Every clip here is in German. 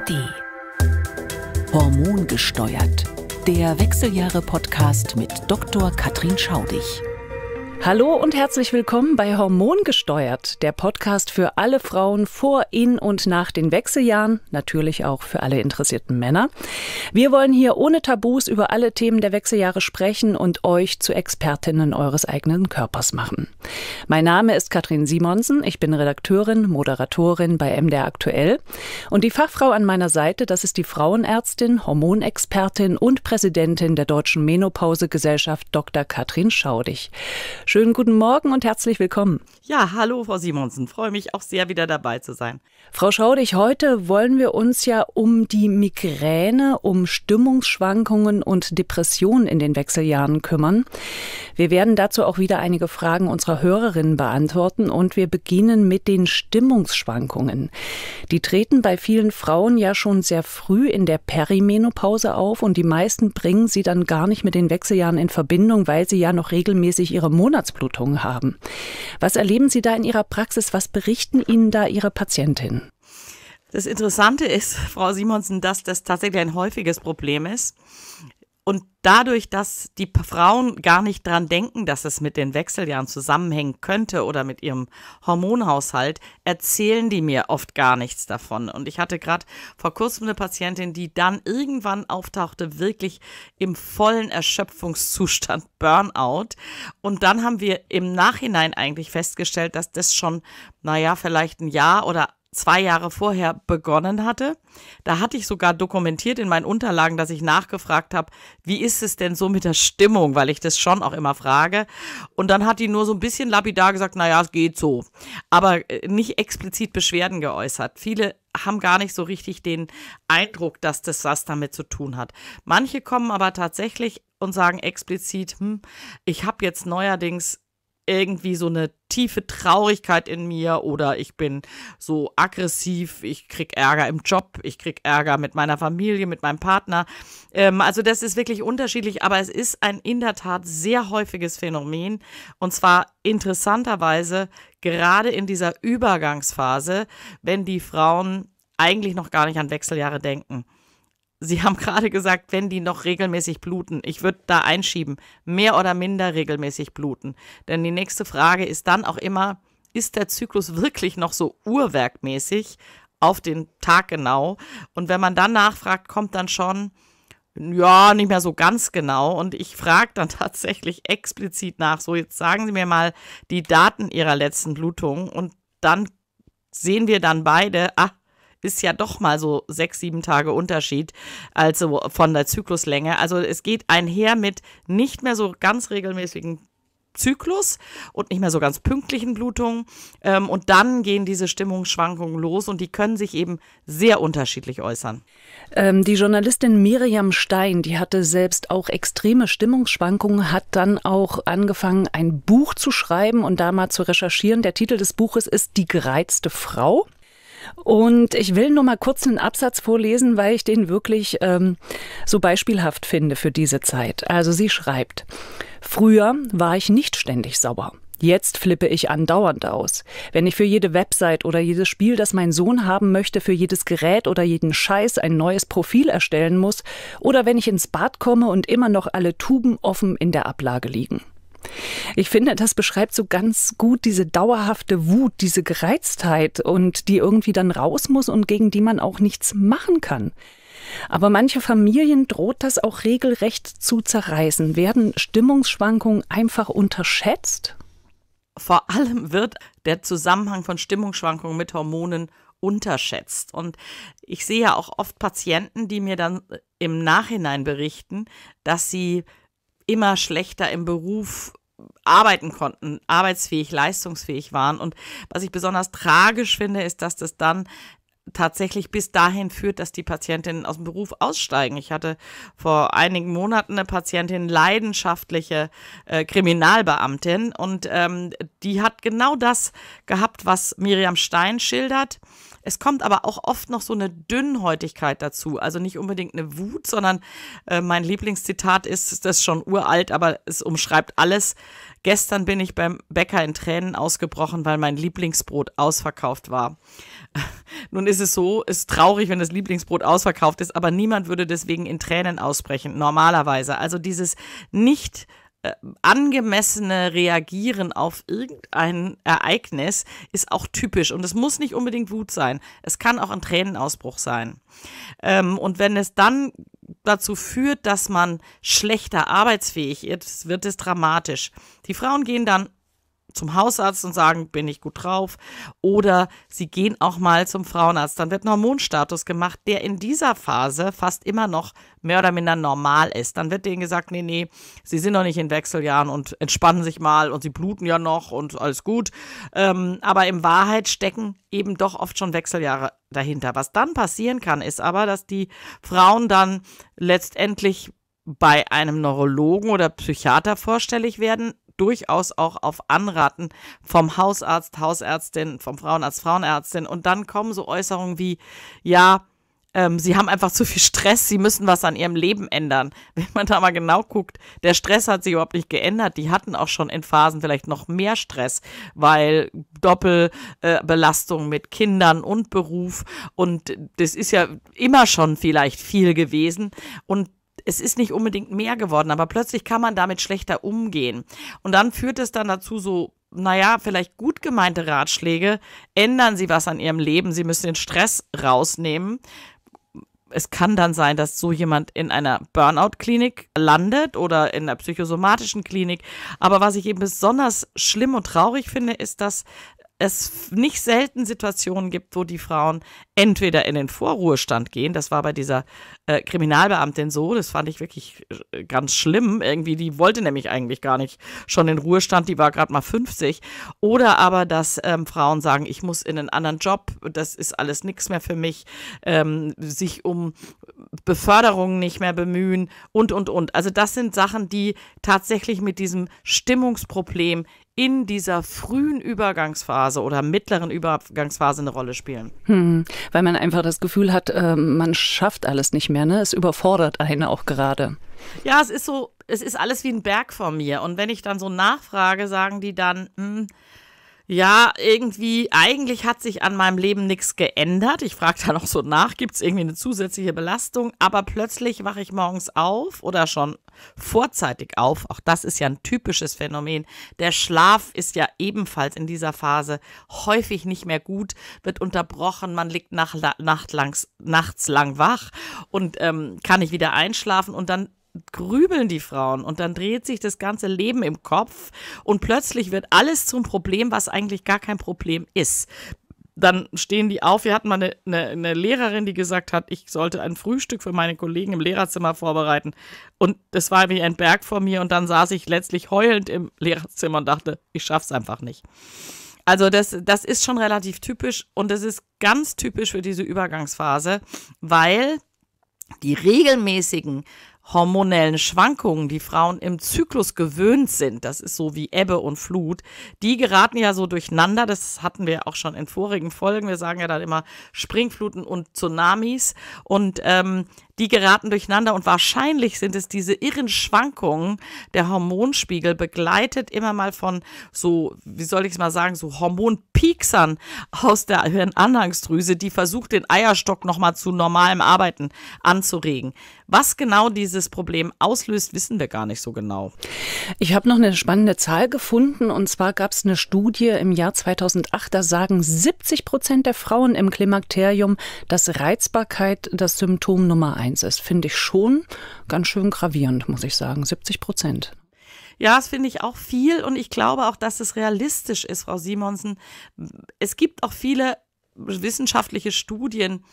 ARD. Hormongesteuert. Der Wechseljahre-Podcast mit Dr. Katrin Schaudig. Hallo und herzlich willkommen bei Hormongesteuert, der Podcast für alle Frauen vor, in und nach den Wechseljahren, natürlich auch für alle interessierten Männer. Wir wollen hier ohne Tabus über alle Themen der Wechseljahre sprechen und euch zu Expertinnen eures eigenen Körpers machen. Mein Name ist Katrin Simonsen, ich bin Redakteurin, Moderatorin bei MDR Aktuell und die Fachfrau an meiner Seite, das ist die Frauenärztin, Hormonexpertin und Präsidentin der Deutschen Menopausegesellschaft Dr. Katrin Schaudig. Schönen guten Morgen und herzlich willkommen. Ja, hallo Frau Simonsen, freue mich auch sehr wieder dabei zu sein. Frau Schaudig, heute wollen wir uns ja um die Migräne, um Stimmungsschwankungen und Depressionen in den Wechseljahren kümmern. Wir werden dazu auch wieder einige Fragen unserer Hörerinnen beantworten und wir beginnen mit den Stimmungsschwankungen. Die treten bei vielen Frauen ja schon sehr früh in der Perimenopause auf und die meisten bringen sie dann gar nicht mit den Wechseljahren in Verbindung, weil sie ja noch regelmäßig ihre Monate Monatsblutungen haben. Was erleben Sie da in Ihrer Praxis? Was berichten Ihnen da Ihre Patientinnen? Das Interessante ist, Frau Simonsen, dass das tatsächlich ein häufiges Problem ist. Und dadurch, dass die Frauen gar nicht dran denken, dass es mit den Wechseljahren zusammenhängen könnte oder mit ihrem Hormonhaushalt, erzählen die mir oft gar nichts davon. Und ich hatte gerade vor kurzem eine Patientin, die dann irgendwann auftauchte, wirklich im vollen Erschöpfungszustand Burnout. Und dann haben wir im Nachhinein eigentlich festgestellt, dass das schon, naja, vielleicht ein Jahr oder zwei Jahre vorher begonnen hatte. Da hatte ich sogar dokumentiert in meinen Unterlagen, dass ich nachgefragt habe, wie ist es denn so mit der Stimmung, weil ich das schon auch immer frage. Und dann hat die nur so ein bisschen lapidar gesagt, naja, es geht so. Aber äh, nicht explizit Beschwerden geäußert. Viele haben gar nicht so richtig den Eindruck, dass das was damit zu tun hat. Manche kommen aber tatsächlich und sagen explizit, hm, ich habe jetzt neuerdings irgendwie so eine tiefe Traurigkeit in mir oder ich bin so aggressiv, ich krieg Ärger im Job, ich krieg Ärger mit meiner Familie, mit meinem Partner. Ähm, also das ist wirklich unterschiedlich, aber es ist ein in der Tat sehr häufiges Phänomen und zwar interessanterweise gerade in dieser Übergangsphase, wenn die Frauen eigentlich noch gar nicht an Wechseljahre denken. Sie haben gerade gesagt, wenn die noch regelmäßig bluten. Ich würde da einschieben, mehr oder minder regelmäßig bluten. Denn die nächste Frage ist dann auch immer, ist der Zyklus wirklich noch so urwerkmäßig auf den Tag genau? Und wenn man dann nachfragt, kommt dann schon, ja, nicht mehr so ganz genau. Und ich frage dann tatsächlich explizit nach, so jetzt sagen Sie mir mal die Daten Ihrer letzten Blutung und dann sehen wir dann beide, ah, ist ja doch mal so sechs, sieben Tage Unterschied also von der Zykluslänge. Also es geht einher mit nicht mehr so ganz regelmäßigen Zyklus und nicht mehr so ganz pünktlichen Blutungen. Ähm, und dann gehen diese Stimmungsschwankungen los und die können sich eben sehr unterschiedlich äußern. Ähm, die Journalistin Miriam Stein, die hatte selbst auch extreme Stimmungsschwankungen, hat dann auch angefangen, ein Buch zu schreiben und da mal zu recherchieren. Der Titel des Buches ist Die gereizte Frau. Und ich will nur mal kurz einen Absatz vorlesen, weil ich den wirklich ähm, so beispielhaft finde für diese Zeit. Also sie schreibt, früher war ich nicht ständig sauer. Jetzt flippe ich andauernd aus. Wenn ich für jede Website oder jedes Spiel, das mein Sohn haben möchte, für jedes Gerät oder jeden Scheiß ein neues Profil erstellen muss, oder wenn ich ins Bad komme und immer noch alle Tuben offen in der Ablage liegen. Ich finde, das beschreibt so ganz gut diese dauerhafte Wut, diese Gereiztheit und die irgendwie dann raus muss und gegen die man auch nichts machen kann. Aber manche Familien droht das auch regelrecht zu zerreißen. Werden Stimmungsschwankungen einfach unterschätzt? Vor allem wird der Zusammenhang von Stimmungsschwankungen mit Hormonen unterschätzt. Und ich sehe ja auch oft Patienten, die mir dann im Nachhinein berichten, dass sie immer schlechter im Beruf arbeiten konnten, arbeitsfähig, leistungsfähig waren. Und was ich besonders tragisch finde, ist, dass das dann tatsächlich bis dahin führt, dass die Patientinnen aus dem Beruf aussteigen. Ich hatte vor einigen Monaten eine Patientin, leidenschaftliche äh, Kriminalbeamtin, und ähm, die hat genau das gehabt, was Miriam Stein schildert. Es kommt aber auch oft noch so eine Dünnhäutigkeit dazu. Also nicht unbedingt eine Wut, sondern äh, mein Lieblingszitat ist, das ist schon uralt, aber es umschreibt alles. Gestern bin ich beim Bäcker in Tränen ausgebrochen, weil mein Lieblingsbrot ausverkauft war. Nun ist es so, es ist traurig, wenn das Lieblingsbrot ausverkauft ist, aber niemand würde deswegen in Tränen ausbrechen, normalerweise. Also dieses nicht angemessene Reagieren auf irgendein Ereignis ist auch typisch. Und es muss nicht unbedingt Wut sein. Es kann auch ein Tränenausbruch sein. Ähm, und wenn es dann dazu führt, dass man schlechter arbeitsfähig ist, wird es dramatisch. Die Frauen gehen dann zum Hausarzt und sagen, bin ich gut drauf. Oder sie gehen auch mal zum Frauenarzt. Dann wird ein Hormonstatus gemacht, der in dieser Phase fast immer noch mehr oder minder normal ist. Dann wird denen gesagt, nee, nee, sie sind noch nicht in Wechseljahren und entspannen sich mal und sie bluten ja noch und alles gut. Ähm, aber in Wahrheit stecken eben doch oft schon Wechseljahre dahinter. Was dann passieren kann, ist aber, dass die Frauen dann letztendlich bei einem Neurologen oder Psychiater vorstellig werden, durchaus auch auf Anraten vom Hausarzt, Hausärztin, vom Frauenarzt, Frauenärztin. Und dann kommen so Äußerungen wie, ja, ähm, sie haben einfach zu viel Stress, sie müssen was an ihrem Leben ändern. Wenn man da mal genau guckt, der Stress hat sich überhaupt nicht geändert. Die hatten auch schon in Phasen vielleicht noch mehr Stress, weil Doppelbelastung äh, mit Kindern und Beruf und das ist ja immer schon vielleicht viel gewesen. Und es ist nicht unbedingt mehr geworden, aber plötzlich kann man damit schlechter umgehen. Und dann führt es dann dazu, so naja, vielleicht gut gemeinte Ratschläge, ändern Sie was an Ihrem Leben, Sie müssen den Stress rausnehmen. Es kann dann sein, dass so jemand in einer Burnout-Klinik landet oder in einer psychosomatischen Klinik. Aber was ich eben besonders schlimm und traurig finde, ist, dass es nicht selten Situationen gibt, wo die Frauen entweder in den Vorruhestand gehen, das war bei dieser äh, Kriminalbeamtin so, das fand ich wirklich äh, ganz schlimm, irgendwie, die wollte nämlich eigentlich gar nicht schon in Ruhestand, die war gerade mal 50, oder aber, dass ähm, Frauen sagen, ich muss in einen anderen Job, das ist alles nichts mehr für mich, ähm, sich um Beförderungen nicht mehr bemühen und, und, und. Also das sind Sachen, die tatsächlich mit diesem Stimmungsproblem in dieser frühen Übergangsphase oder mittleren Übergangsphase eine Rolle spielen. Hm, weil man einfach das Gefühl hat, äh, man schafft alles nicht mehr, ne? Es überfordert einen auch gerade. Ja, es ist so, es ist alles wie ein Berg vor mir. Und wenn ich dann so nachfrage, sagen die dann, hm, ja, irgendwie, eigentlich hat sich an meinem Leben nichts geändert. Ich frage da noch so nach, gibt es irgendwie eine zusätzliche Belastung? Aber plötzlich wache ich morgens auf oder schon vorzeitig auf. Auch das ist ja ein typisches Phänomen. Der Schlaf ist ja ebenfalls in dieser Phase häufig nicht mehr gut, wird unterbrochen, man liegt nach, nachts lang wach und ähm, kann nicht wieder einschlafen und dann grübeln die Frauen und dann dreht sich das ganze Leben im Kopf und plötzlich wird alles zum Problem, was eigentlich gar kein Problem ist. Dann stehen die auf. Wir hatten mal eine, eine, eine Lehrerin, die gesagt hat, ich sollte ein Frühstück für meine Kollegen im Lehrerzimmer vorbereiten. Und das war wie ein Berg vor mir. Und dann saß ich letztlich heulend im Lehrerzimmer und dachte, ich schaff's einfach nicht. Also das, das ist schon relativ typisch und das ist ganz typisch für diese Übergangsphase, weil die regelmäßigen hormonellen Schwankungen, die Frauen im Zyklus gewöhnt sind, das ist so wie Ebbe und Flut, die geraten ja so durcheinander. Das hatten wir auch schon in vorigen Folgen. Wir sagen ja dann immer Springfluten und Tsunamis. Und ähm, die geraten durcheinander und wahrscheinlich sind es diese irren Schwankungen der Hormonspiegel, begleitet immer mal von so, wie soll ich es mal sagen, so Hormonpieksern aus der Hirnanhangsdrüse, die versucht, den Eierstock nochmal zu normalem Arbeiten anzuregen. Was genau dieses Problem auslöst, wissen wir gar nicht so genau. Ich habe noch eine spannende Zahl gefunden und zwar gab es eine Studie im Jahr 2008, da sagen 70 Prozent der Frauen im Klimakterium, dass Reizbarkeit das Symptom Nummer 1 eins ist, finde ich schon ganz schön gravierend, muss ich sagen. 70 Prozent. Ja, das finde ich auch viel und ich glaube auch, dass es realistisch ist, Frau Simonsen. Es gibt auch viele wissenschaftliche Studien,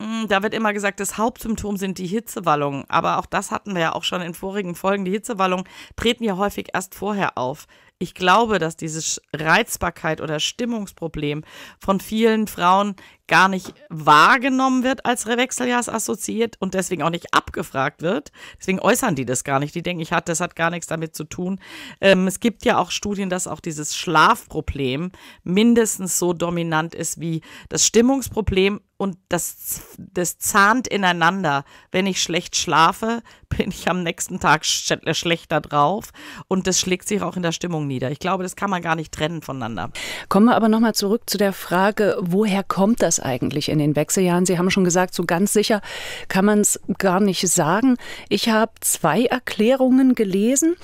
hm, da wird immer gesagt, das Hauptsymptom sind die Hitzewallungen. Aber auch das hatten wir ja auch schon in vorigen Folgen. Die Hitzewallungen treten ja häufig erst vorher auf. Ich glaube, dass dieses Reizbarkeit oder Stimmungsproblem von vielen Frauen gar nicht wahrgenommen wird als Wechseljahrsassoziiert und deswegen auch nicht abgefragt wird. Deswegen äußern die das gar nicht. Die denken, ich hat, das hat gar nichts damit zu tun. Ähm, es gibt ja auch Studien, dass auch dieses Schlafproblem mindestens so dominant ist wie das Stimmungsproblem und das, das zahnt ineinander. Wenn ich schlecht schlafe, bin ich am nächsten Tag äh, schlechter drauf und das schlägt sich auch in der Stimmung nieder. Ich glaube, das kann man gar nicht trennen voneinander. Kommen wir aber nochmal zurück zu der Frage, woher kommt das eigentlich in den Wechseljahren? Sie haben schon gesagt, so ganz sicher kann man es gar nicht sagen. Ich habe zwei Erklärungen gelesen.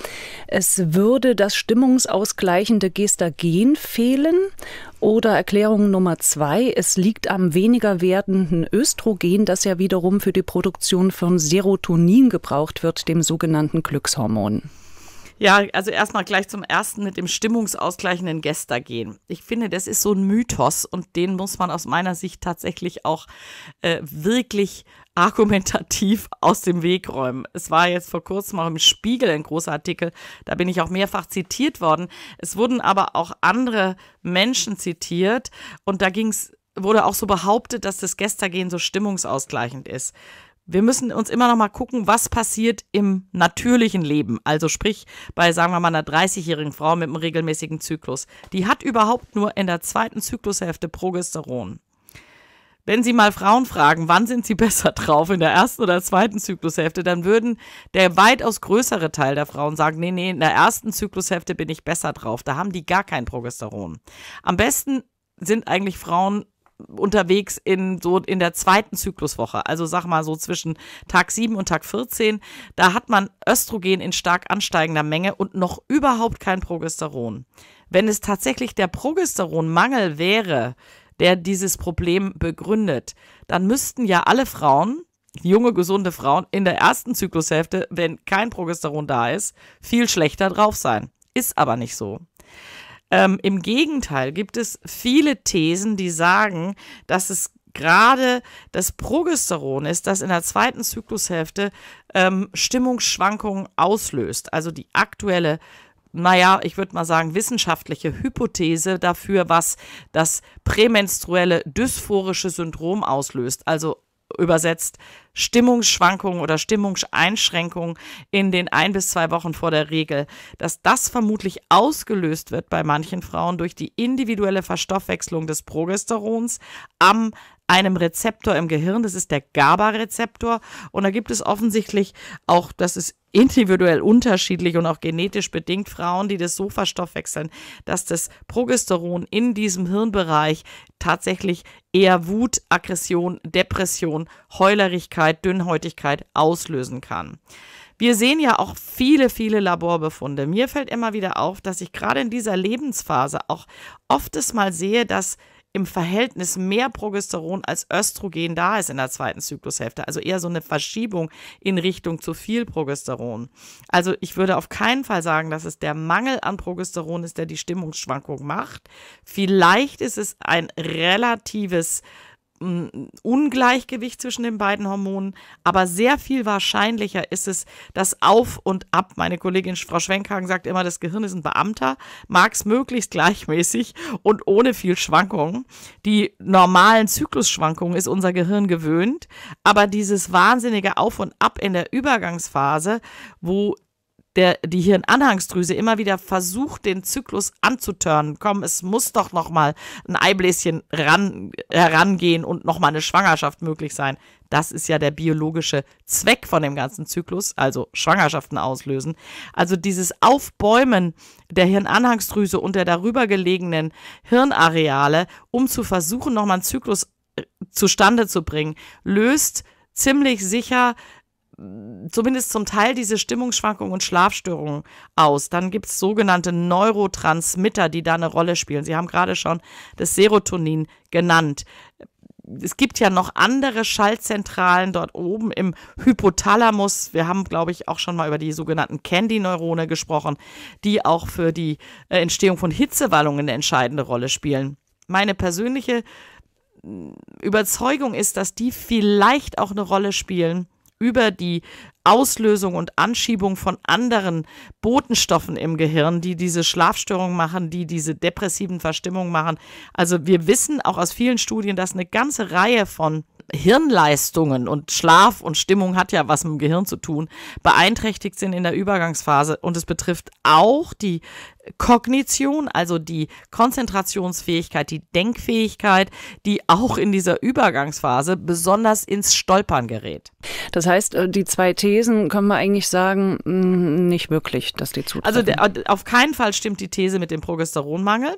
Es würde das stimmungsausgleichende Gestagen fehlen oder Erklärung Nummer zwei, es liegt am weniger werdenden Östrogen, das ja wiederum für die Produktion von Serotonin gebraucht wird, dem sogenannten Glückshormon. Ja, also erstmal gleich zum ersten mit dem stimmungsausgleichenden Gester gehen. Ich finde, das ist so ein Mythos und den muss man aus meiner Sicht tatsächlich auch äh, wirklich argumentativ aus dem Weg räumen. Es war jetzt vor kurzem auch im Spiegel ein großer Artikel, da bin ich auch mehrfach zitiert worden. Es wurden aber auch andere Menschen zitiert und da ging's wurde auch so behauptet, dass das Gestergehen so stimmungsausgleichend ist wir müssen uns immer noch mal gucken, was passiert im natürlichen Leben. Also sprich bei, sagen wir mal, einer 30-jährigen Frau mit einem regelmäßigen Zyklus. Die hat überhaupt nur in der zweiten Zyklushälfte Progesteron. Wenn Sie mal Frauen fragen, wann sind sie besser drauf, in der ersten oder zweiten Zyklushälfte, dann würden der weitaus größere Teil der Frauen sagen, nee, nee, in der ersten Zyklushälfte bin ich besser drauf. Da haben die gar kein Progesteron. Am besten sind eigentlich Frauen unterwegs in so in der zweiten Zykluswoche, also sag mal so zwischen Tag 7 und Tag 14, da hat man Östrogen in stark ansteigender Menge und noch überhaupt kein Progesteron. Wenn es tatsächlich der Progesteronmangel wäre, der dieses Problem begründet, dann müssten ja alle Frauen, junge, gesunde Frauen, in der ersten Zyklushälfte, wenn kein Progesteron da ist, viel schlechter drauf sein. Ist aber nicht so. Ähm, Im Gegenteil gibt es viele Thesen, die sagen, dass es gerade das Progesteron ist, das in der zweiten Zyklushälfte ähm, Stimmungsschwankungen auslöst. Also die aktuelle, naja, ich würde mal sagen, wissenschaftliche Hypothese dafür, was das prämenstruelle dysphorische Syndrom auslöst. Also übersetzt Stimmungsschwankungen oder Stimmungseinschränkungen in den ein bis zwei Wochen vor der Regel, dass das vermutlich ausgelöst wird bei manchen Frauen durch die individuelle Verstoffwechslung des Progesterons am einem Rezeptor im Gehirn, das ist der GABA-Rezeptor. Und da gibt es offensichtlich auch, das ist individuell unterschiedlich und auch genetisch bedingt Frauen, die das so verstoffwechseln, dass das Progesteron in diesem Hirnbereich tatsächlich eher Wut, Aggression, Depression, Heulerigkeit, Dünnhäutigkeit auslösen kann. Wir sehen ja auch viele, viele Laborbefunde. Mir fällt immer wieder auf, dass ich gerade in dieser Lebensphase auch oftes mal sehe, dass im Verhältnis mehr Progesteron als Östrogen da ist in der zweiten Zyklushälfte. Also eher so eine Verschiebung in Richtung zu viel Progesteron. Also ich würde auf keinen Fall sagen, dass es der Mangel an Progesteron ist, der die Stimmungsschwankung macht. Vielleicht ist es ein relatives Ungleichgewicht zwischen den beiden Hormonen, aber sehr viel wahrscheinlicher ist es, dass Auf und Ab. Meine Kollegin Frau Schwenkhagen sagt immer, das Gehirn ist ein Beamter, mag es möglichst gleichmäßig und ohne viel Schwankungen. Die normalen Zyklusschwankungen ist unser Gehirn gewöhnt, aber dieses wahnsinnige Auf und Ab in der Übergangsphase, wo der, die Hirnanhangsdrüse immer wieder versucht, den Zyklus anzuturnen. Komm, es muss doch nochmal ein Eibläschen ran, herangehen und nochmal eine Schwangerschaft möglich sein. Das ist ja der biologische Zweck von dem ganzen Zyklus, also Schwangerschaften auslösen. Also dieses Aufbäumen der Hirnanhangsdrüse und der darüber gelegenen Hirnareale, um zu versuchen, nochmal einen Zyklus äh, zustande zu bringen, löst ziemlich sicher zumindest zum Teil diese Stimmungsschwankungen und Schlafstörungen aus. Dann gibt es sogenannte Neurotransmitter, die da eine Rolle spielen. Sie haben gerade schon das Serotonin genannt es gibt ja noch andere Schaltzentralen dort oben im Hypothalamus. Wir haben, glaube ich, auch schon mal über die sogenannten Candy-Neurone gesprochen, die auch für die äh, Entstehung von Hitzewallungen eine entscheidende Rolle spielen. Meine persönliche hm, Überzeugung ist, dass die vielleicht auch eine Rolle spielen über die Auslösung und Anschiebung von anderen Botenstoffen im Gehirn, die diese Schlafstörungen machen, die diese depressiven Verstimmungen machen. Also wir wissen auch aus vielen Studien, dass eine ganze Reihe von Hirnleistungen und Schlaf und Stimmung hat ja was mit dem Gehirn zu tun, beeinträchtigt sind in der Übergangsphase und es betrifft auch die Kognition, also die Konzentrationsfähigkeit, die Denkfähigkeit, die auch in dieser Übergangsphase besonders ins Stolpern gerät. Das heißt, äh, die zwei Thesen können wir eigentlich sagen, mm, nicht wirklich, dass die also zutreffen. Also der, äh, auf keinen Fall stimmt die These mit dem Progesteronmangel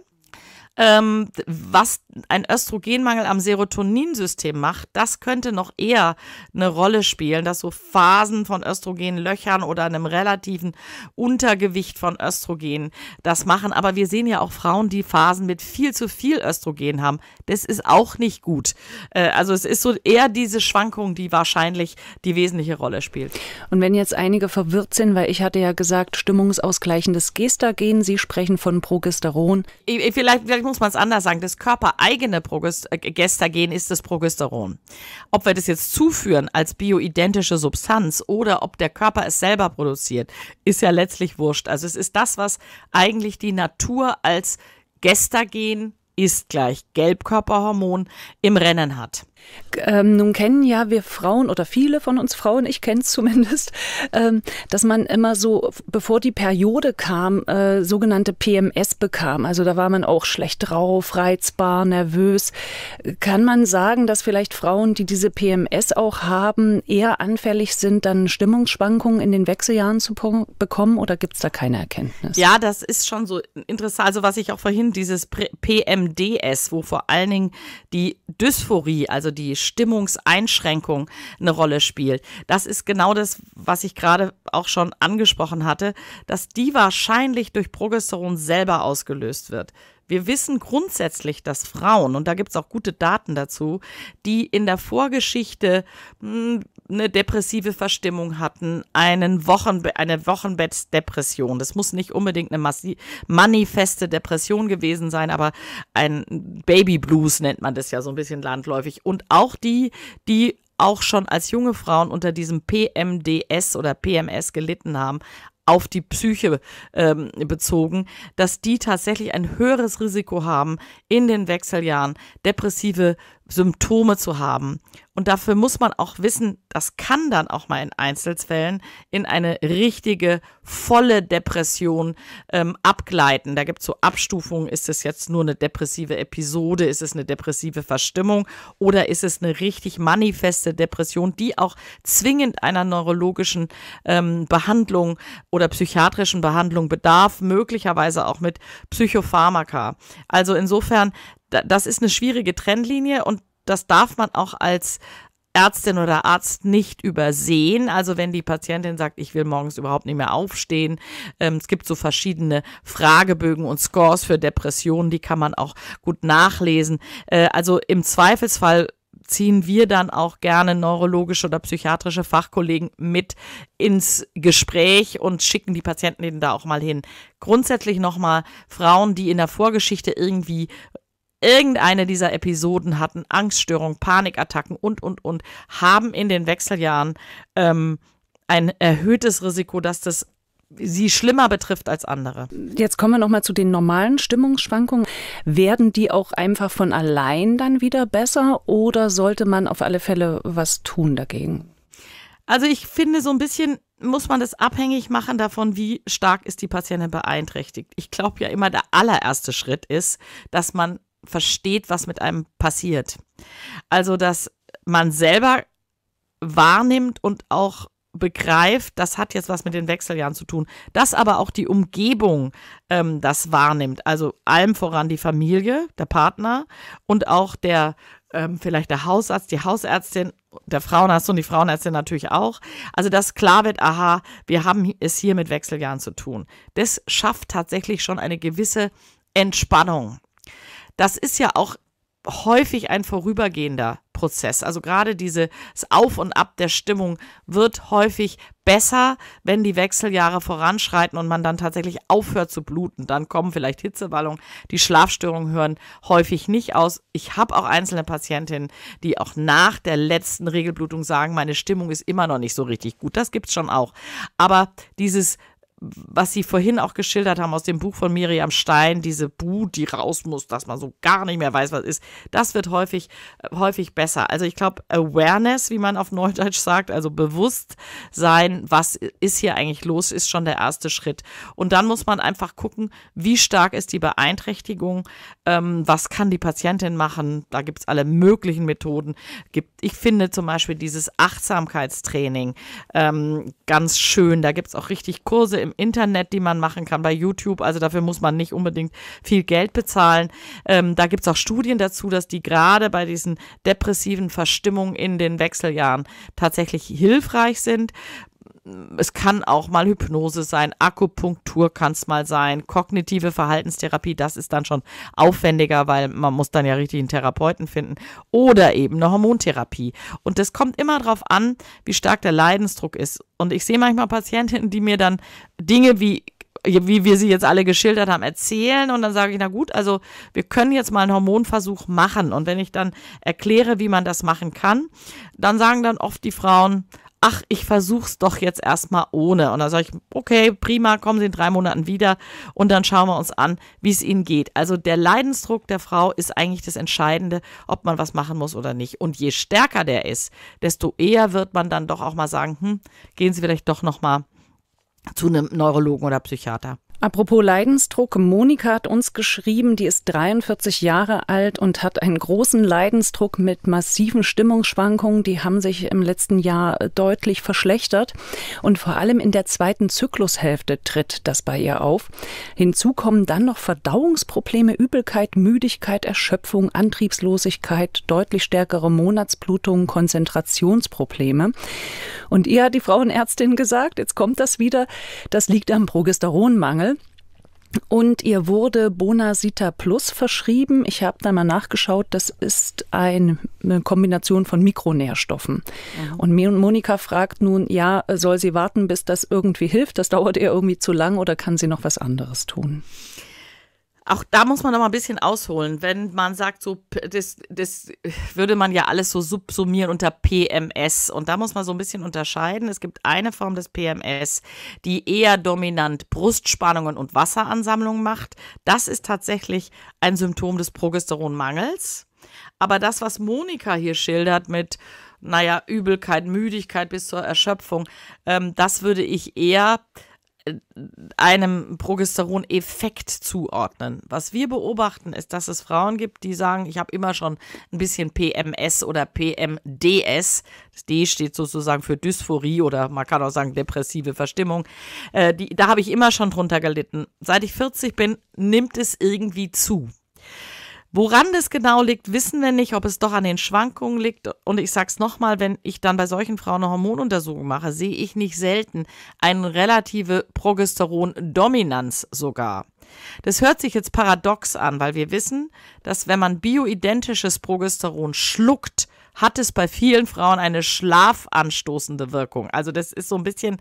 ähm, was ein Östrogenmangel am Serotoninsystem macht, das könnte noch eher eine Rolle spielen, dass so Phasen von Östrogenlöchern oder einem relativen Untergewicht von Östrogen das machen. Aber wir sehen ja auch Frauen, die Phasen mit viel zu viel Östrogen haben. Das ist auch nicht gut. Äh, also es ist so eher diese Schwankung, die wahrscheinlich die wesentliche Rolle spielt. Und wenn jetzt einige verwirrt sind, weil ich hatte ja gesagt, stimmungsausgleichendes Gestagen, Sie sprechen von Progesteron. Vielleicht, vielleicht vielleicht muss man es anders sagen, das körpereigene äh, Gestagen ist das Progesteron. Ob wir das jetzt zuführen als bioidentische Substanz oder ob der Körper es selber produziert, ist ja letztlich wurscht. Also es ist das, was eigentlich die Natur als Gestagen ist gleich Gelbkörperhormon im Rennen hat. Ähm, nun kennen ja wir Frauen oder viele von uns Frauen, ich kenne es zumindest, ähm, dass man immer so, bevor die Periode kam, äh, sogenannte PMS bekam. Also da war man auch schlecht drauf, reizbar, nervös. Kann man sagen, dass vielleicht Frauen, die diese PMS auch haben, eher anfällig sind, dann Stimmungsschwankungen in den Wechseljahren zu bekommen oder gibt es da keine Erkenntnis? Ja, das ist schon so interessant. Also was ich auch vorhin, dieses PMDS, wo vor allen Dingen die Dysphorie, also die Stimmungseinschränkung eine Rolle spielt. Das ist genau das, was ich gerade auch schon angesprochen hatte, dass die wahrscheinlich durch Progesteron selber ausgelöst wird. Wir wissen grundsätzlich, dass Frauen, und da gibt es auch gute Daten dazu, die in der Vorgeschichte mh, hm, eine depressive Verstimmung hatten, einen Wochen, eine Wochenbettdepression. Das muss nicht unbedingt eine manifeste Depression gewesen sein, aber ein Baby Blues nennt man das ja so ein bisschen landläufig. Und auch die, die auch schon als junge Frauen unter diesem PMDS oder PMS gelitten haben, auf die Psyche ähm, bezogen, dass die tatsächlich ein höheres Risiko haben, in den Wechseljahren depressive Symptome zu haben. Und dafür muss man auch wissen, das kann dann auch mal in Einzelfällen in eine richtige, volle Depression ähm, abgleiten. Da gibt es so Abstufungen, ist es jetzt nur eine depressive Episode, ist es eine depressive Verstimmung oder ist es eine richtig manifeste Depression, die auch zwingend einer neurologischen ähm, Behandlung oder psychiatrischen Behandlung bedarf, möglicherweise auch mit Psychopharmaka. Also insofern, das ist eine schwierige Trennlinie und das darf man auch als Ärztin oder Arzt nicht übersehen. Also wenn die Patientin sagt, ich will morgens überhaupt nicht mehr aufstehen. Ähm, es gibt so verschiedene Fragebögen und Scores für Depressionen, die kann man auch gut nachlesen. Äh, also im Zweifelsfall ziehen wir dann auch gerne neurologische oder psychiatrische Fachkollegen mit ins Gespräch und schicken die Patienten da auch mal hin. Grundsätzlich nochmal Frauen, die in der Vorgeschichte irgendwie Irgendeine dieser Episoden hatten Angststörungen, Panikattacken und, und, und, haben in den Wechseljahren ähm, ein erhöhtes Risiko, dass das sie schlimmer betrifft als andere. Jetzt kommen wir nochmal zu den normalen Stimmungsschwankungen. Werden die auch einfach von allein dann wieder besser oder sollte man auf alle Fälle was tun dagegen? Also ich finde so ein bisschen muss man das abhängig machen davon, wie stark ist die Patientin beeinträchtigt. Ich glaube ja immer, der allererste Schritt ist, dass man versteht, was mit einem passiert. Also, dass man selber wahrnimmt und auch begreift, das hat jetzt was mit den Wechseljahren zu tun, dass aber auch die Umgebung ähm, das wahrnimmt. Also allem voran die Familie, der Partner und auch der ähm, vielleicht der Hausarzt, die Hausärztin, der Frauenarzt und die Frauenärztin natürlich auch. Also dass klar wird, aha, wir haben es hier mit Wechseljahren zu tun. Das schafft tatsächlich schon eine gewisse Entspannung das ist ja auch häufig ein vorübergehender Prozess. Also gerade dieses Auf und Ab der Stimmung wird häufig besser, wenn die Wechseljahre voranschreiten und man dann tatsächlich aufhört zu bluten. Dann kommen vielleicht Hitzewallungen, die Schlafstörungen hören häufig nicht aus. Ich habe auch einzelne Patientinnen, die auch nach der letzten Regelblutung sagen, meine Stimmung ist immer noch nicht so richtig gut. Das gibt es schon auch. Aber dieses was Sie vorhin auch geschildert haben aus dem Buch von Miriam Stein, diese Buh, die raus muss, dass man so gar nicht mehr weiß, was ist, das wird häufig, häufig besser. Also ich glaube, Awareness, wie man auf Neudeutsch sagt, also Bewusstsein, was ist hier eigentlich los, ist schon der erste Schritt. Und dann muss man einfach gucken, wie stark ist die Beeinträchtigung, ähm, was kann die Patientin machen, da gibt es alle möglichen Methoden. ich finde zum Beispiel dieses Achtsamkeitstraining ähm, ganz schön, da gibt es auch richtig Kurse im Internet, die man machen kann, bei YouTube. Also dafür muss man nicht unbedingt viel Geld bezahlen. Ähm, da gibt es auch Studien dazu, dass die gerade bei diesen depressiven Verstimmungen in den Wechseljahren tatsächlich hilfreich sind es kann auch mal Hypnose sein, Akupunktur kann es mal sein, kognitive Verhaltenstherapie, das ist dann schon aufwendiger, weil man muss dann ja richtig einen Therapeuten finden oder eben eine Hormontherapie. Und das kommt immer darauf an, wie stark der Leidensdruck ist. Und ich sehe manchmal Patientinnen, die mir dann Dinge wie wie wir sie jetzt alle geschildert haben, erzählen. Und dann sage ich, na gut, also wir können jetzt mal einen Hormonversuch machen. Und wenn ich dann erkläre, wie man das machen kann, dann sagen dann oft die Frauen, ach, ich versuch's doch jetzt erstmal ohne. Und dann sage ich, okay, prima, kommen Sie in drei Monaten wieder und dann schauen wir uns an, wie es Ihnen geht. Also der Leidensdruck der Frau ist eigentlich das Entscheidende, ob man was machen muss oder nicht. Und je stärker der ist, desto eher wird man dann doch auch mal sagen, hm, gehen Sie vielleicht doch nochmal zu einem Neurologen oder Psychiater. Apropos Leidensdruck, Monika hat uns geschrieben, die ist 43 Jahre alt und hat einen großen Leidensdruck mit massiven Stimmungsschwankungen. Die haben sich im letzten Jahr deutlich verschlechtert und vor allem in der zweiten Zyklushälfte tritt das bei ihr auf. Hinzu kommen dann noch Verdauungsprobleme, Übelkeit, Müdigkeit, Erschöpfung, Antriebslosigkeit, deutlich stärkere Monatsblutungen, Konzentrationsprobleme. Und ihr hat die Frauenärztin gesagt, jetzt kommt das wieder, das liegt am Progesteronmangel. Und ihr wurde Bonasita Plus verschrieben. Ich habe da mal nachgeschaut, das ist eine Kombination von Mikronährstoffen. Mhm. Und Monika fragt nun, ja, soll sie warten, bis das irgendwie hilft? Das dauert ihr irgendwie zu lang oder kann sie noch was anderes tun? auch da muss man noch mal ein bisschen ausholen, wenn man sagt, so das, das würde man ja alles so subsumieren unter PMS und da muss man so ein bisschen unterscheiden. Es gibt eine Form des PMS, die eher dominant Brustspannungen und Wasseransammlungen macht. Das ist tatsächlich ein Symptom des Progesteronmangels. Aber das, was Monika hier schildert mit, naja, Übelkeit, Müdigkeit bis zur Erschöpfung, ähm, das würde ich eher einem Progesteron-Effekt zuordnen. Was wir beobachten, ist, dass es Frauen gibt, die sagen, ich habe immer schon ein bisschen PMS oder PMDS. Das D steht sozusagen für Dysphorie oder man kann auch sagen depressive Verstimmung. Äh, die, da habe ich immer schon drunter gelitten. Seit ich 40 bin, nimmt es irgendwie zu. Woran das genau liegt, wissen wir nicht, ob es doch an den Schwankungen liegt. Und ich sag's nochmal, wenn ich dann bei solchen Frauen eine Hormonuntersuchung mache, sehe ich nicht selten eine relative Progesterondominanz sogar. Das hört sich jetzt paradox an, weil wir wissen, dass wenn man bioidentisches Progesteron schluckt, hat es bei vielen Frauen eine schlafanstoßende Wirkung. Also das ist so ein bisschen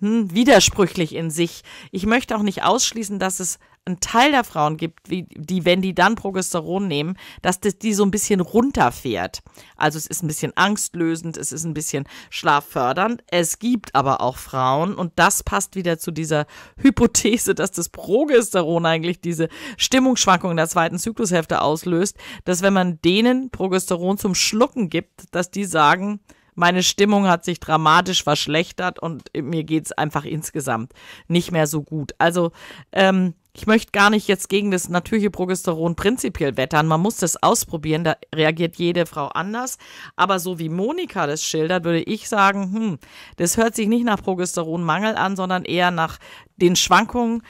hm, widersprüchlich in sich. Ich möchte auch nicht ausschließen, dass es einen Teil der Frauen gibt, die, wenn die dann Progesteron nehmen, dass das die so ein bisschen runterfährt. Also es ist ein bisschen angstlösend, es ist ein bisschen schlaffördernd. Es gibt aber auch Frauen und das passt wieder zu dieser Hypothese, dass das Progesteron eigentlich diese Stimmungsschwankungen der zweiten Zyklushälfte auslöst, dass wenn man denen Progesteron zum Schlucken gibt, dass die sagen, meine Stimmung hat sich dramatisch verschlechtert und mir geht es einfach insgesamt nicht mehr so gut. Also ähm, ich möchte gar nicht jetzt gegen das natürliche Progesteron prinzipiell wettern. Man muss das ausprobieren. Da reagiert jede Frau anders. Aber so wie Monika das schildert, würde ich sagen, hm, das hört sich nicht nach Progesteronmangel an, sondern eher nach den Schwankungen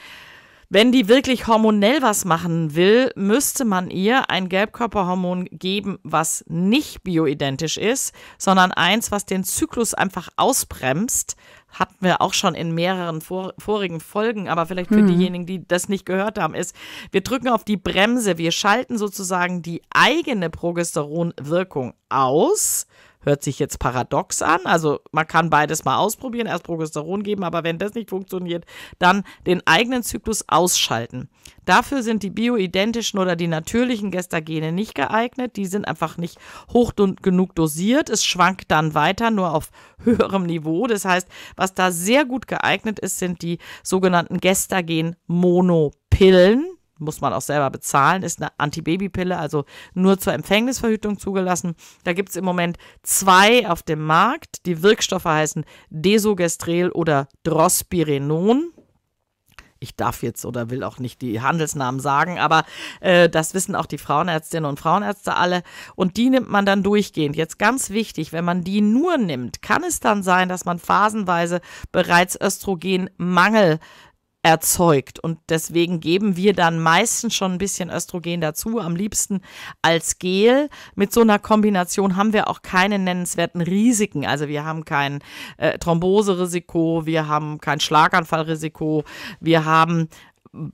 wenn die wirklich hormonell was machen will, müsste man ihr ein Gelbkörperhormon geben, was nicht bioidentisch ist, sondern eins, was den Zyklus einfach ausbremst. Hatten wir auch schon in mehreren vor, vorigen Folgen, aber vielleicht für hm. diejenigen, die das nicht gehört haben, ist, wir drücken auf die Bremse, wir schalten sozusagen die eigene Progesteronwirkung aus Hört sich jetzt paradox an. Also man kann beides mal ausprobieren, erst Progesteron geben, aber wenn das nicht funktioniert, dann den eigenen Zyklus ausschalten. Dafür sind die bioidentischen oder die natürlichen Gestagene nicht geeignet. Die sind einfach nicht hoch genug dosiert. Es schwankt dann weiter, nur auf höherem Niveau. Das heißt, was da sehr gut geeignet ist, sind die sogenannten Gestagen-Monopillen muss man auch selber bezahlen, ist eine Antibabypille, also nur zur Empfängnisverhütung zugelassen. Da gibt es im Moment zwei auf dem Markt. Die Wirkstoffe heißen Desogestrel oder Drospirenon. Ich darf jetzt oder will auch nicht die Handelsnamen sagen, aber äh, das wissen auch die Frauenärztinnen und Frauenärzte alle. Und die nimmt man dann durchgehend. Jetzt ganz wichtig, wenn man die nur nimmt, kann es dann sein, dass man phasenweise bereits Östrogenmangel erzeugt. Und deswegen geben wir dann meistens schon ein bisschen Östrogen dazu, am liebsten als Gel. Mit so einer Kombination haben wir auch keine nennenswerten Risiken. Also wir haben kein äh, Thromboserisiko, wir haben kein Schlaganfallrisiko, wir haben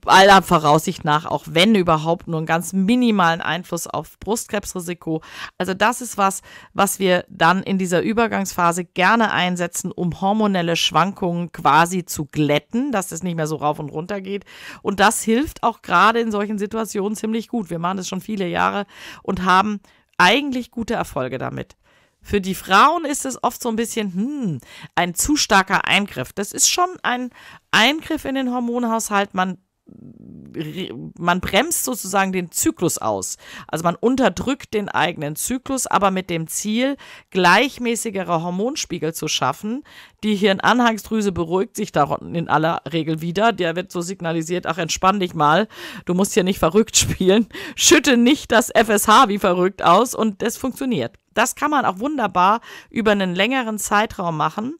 aller Voraussicht nach, auch wenn überhaupt, nur einen ganz minimalen Einfluss auf Brustkrebsrisiko. Also das ist was, was wir dann in dieser Übergangsphase gerne einsetzen, um hormonelle Schwankungen quasi zu glätten, dass es nicht mehr so rauf und runter geht. Und das hilft auch gerade in solchen Situationen ziemlich gut. Wir machen das schon viele Jahre und haben eigentlich gute Erfolge damit. Für die Frauen ist es oft so ein bisschen hm, ein zu starker Eingriff. Das ist schon ein Eingriff in den Hormonhaushalt. Man man bremst sozusagen den Zyklus aus. Also man unterdrückt den eigenen Zyklus, aber mit dem Ziel, gleichmäßigere Hormonspiegel zu schaffen. Die Hirnanhangsdrüse beruhigt sich darin in aller Regel wieder. Der wird so signalisiert, ach entspann dich mal, du musst hier nicht verrückt spielen. Schütte nicht das FSH wie verrückt aus und das funktioniert. Das kann man auch wunderbar über einen längeren Zeitraum machen.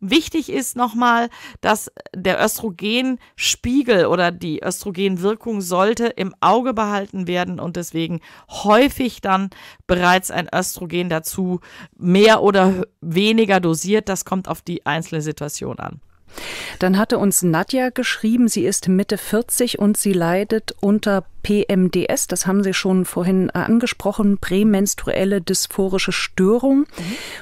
Wichtig ist nochmal, dass der Östrogenspiegel oder die Östrogenwirkung sollte im Auge behalten werden und deswegen häufig dann bereits ein Östrogen dazu mehr oder weniger dosiert. Das kommt auf die einzelne Situation an. Dann hatte uns Nadja geschrieben, sie ist Mitte 40 und sie leidet unter PMDS, das haben Sie schon vorhin äh, angesprochen, prämenstruelle dysphorische Störung. Mhm.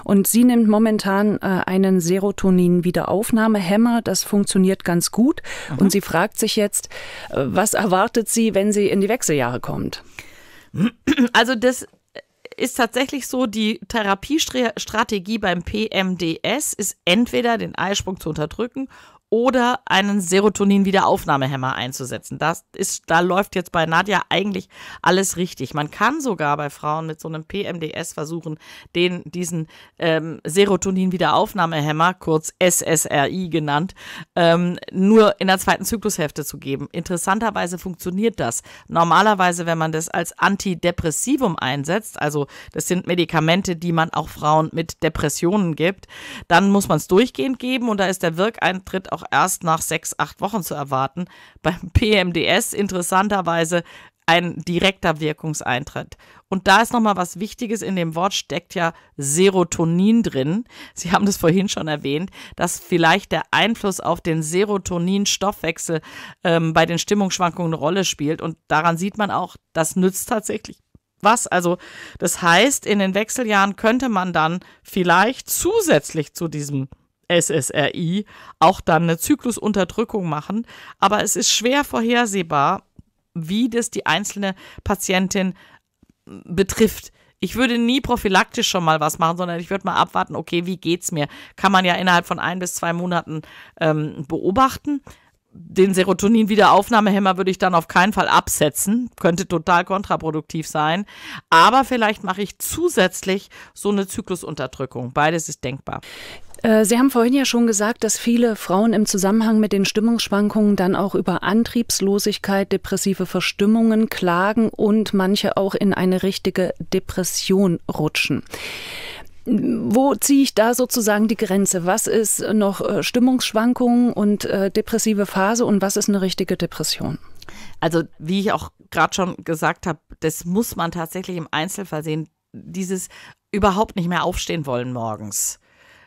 Und sie nimmt momentan äh, einen Serotonin-Wiederaufnahmehemmer. Das funktioniert ganz gut. Und sie fragt sich jetzt, äh, was erwartet sie, wenn sie in die Wechseljahre kommt? Also das ist tatsächlich so, die Therapiestrategie beim PMDS ist entweder den Eisprung zu unterdrücken oder einen Serotonin-Wiederaufnahmehemmer einzusetzen. Das ist, da läuft jetzt bei Nadja eigentlich alles richtig. Man kann sogar bei Frauen mit so einem PMDS versuchen, den, diesen ähm, Serotonin-Wiederaufnahmehemmer, kurz SSRI genannt, ähm, nur in der zweiten Zyklushälfte zu geben. Interessanterweise funktioniert das. Normalerweise, wenn man das als Antidepressivum einsetzt, also das sind Medikamente, die man auch Frauen mit Depressionen gibt, dann muss man es durchgehend geben und da ist der Wirkeintritt auch auch erst nach sechs, acht Wochen zu erwarten. Beim PMDS interessanterweise ein direkter Wirkungseintritt. Und da ist nochmal was Wichtiges in dem Wort, steckt ja Serotonin drin. Sie haben das vorhin schon erwähnt, dass vielleicht der Einfluss auf den Serotonin-Stoffwechsel ähm, bei den Stimmungsschwankungen eine Rolle spielt. Und daran sieht man auch, das nützt tatsächlich was. Also das heißt, in den Wechseljahren könnte man dann vielleicht zusätzlich zu diesem SSRI auch dann eine Zyklusunterdrückung machen. Aber es ist schwer vorhersehbar, wie das die einzelne Patientin äh, betrifft. Ich würde nie prophylaktisch schon mal was machen, sondern ich würde mal abwarten, okay, wie geht's mir? Kann man ja innerhalb von ein bis zwei Monaten ähm, beobachten. Den Serotonin-Wiederaufnahmehemmer würde ich dann auf keinen Fall absetzen. Könnte total kontraproduktiv sein. Aber vielleicht mache ich zusätzlich so eine Zyklusunterdrückung. Beides ist denkbar. Äh, Sie haben vorhin ja schon gesagt, dass viele Frauen im Zusammenhang mit den Stimmungsschwankungen dann auch über Antriebslosigkeit, depressive Verstimmungen klagen und manche auch in eine richtige Depression rutschen. Wo ziehe ich da sozusagen die Grenze? Was ist noch äh, Stimmungsschwankungen und äh, depressive Phase und was ist eine richtige Depression? Also wie ich auch gerade schon gesagt habe, das muss man tatsächlich im Einzelfall sehen. Dieses überhaupt nicht mehr aufstehen wollen morgens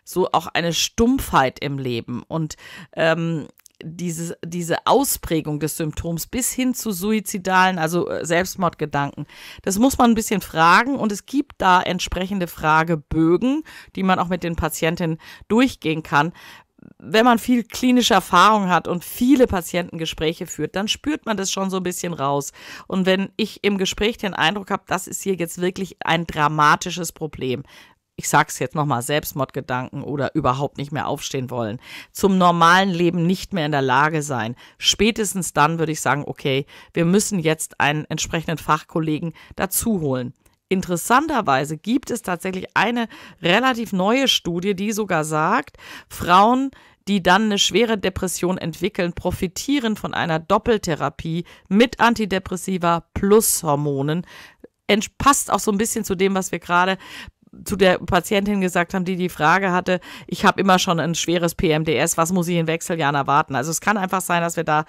so auch eine Stumpfheit im Leben und ähm, diese, diese Ausprägung des Symptoms bis hin zu suizidalen, also äh, Selbstmordgedanken. Das muss man ein bisschen fragen und es gibt da entsprechende Fragebögen, die man auch mit den Patientinnen durchgehen kann. Wenn man viel klinische Erfahrung hat und viele Patientengespräche führt, dann spürt man das schon so ein bisschen raus. Und wenn ich im Gespräch den Eindruck habe, das ist hier jetzt wirklich ein dramatisches Problem, ich sag's jetzt nochmal, Selbstmordgedanken oder überhaupt nicht mehr aufstehen wollen, zum normalen Leben nicht mehr in der Lage sein, spätestens dann würde ich sagen, okay, wir müssen jetzt einen entsprechenden Fachkollegen dazu holen. Interessanterweise gibt es tatsächlich eine relativ neue Studie, die sogar sagt, Frauen, die dann eine schwere Depression entwickeln, profitieren von einer Doppeltherapie mit Antidepressiva plus Hormonen, passt auch so ein bisschen zu dem, was wir gerade zu der Patientin gesagt haben, die die Frage hatte, ich habe immer schon ein schweres PMDS, was muss ich in Wechseljahren erwarten? Also es kann einfach sein, dass wir da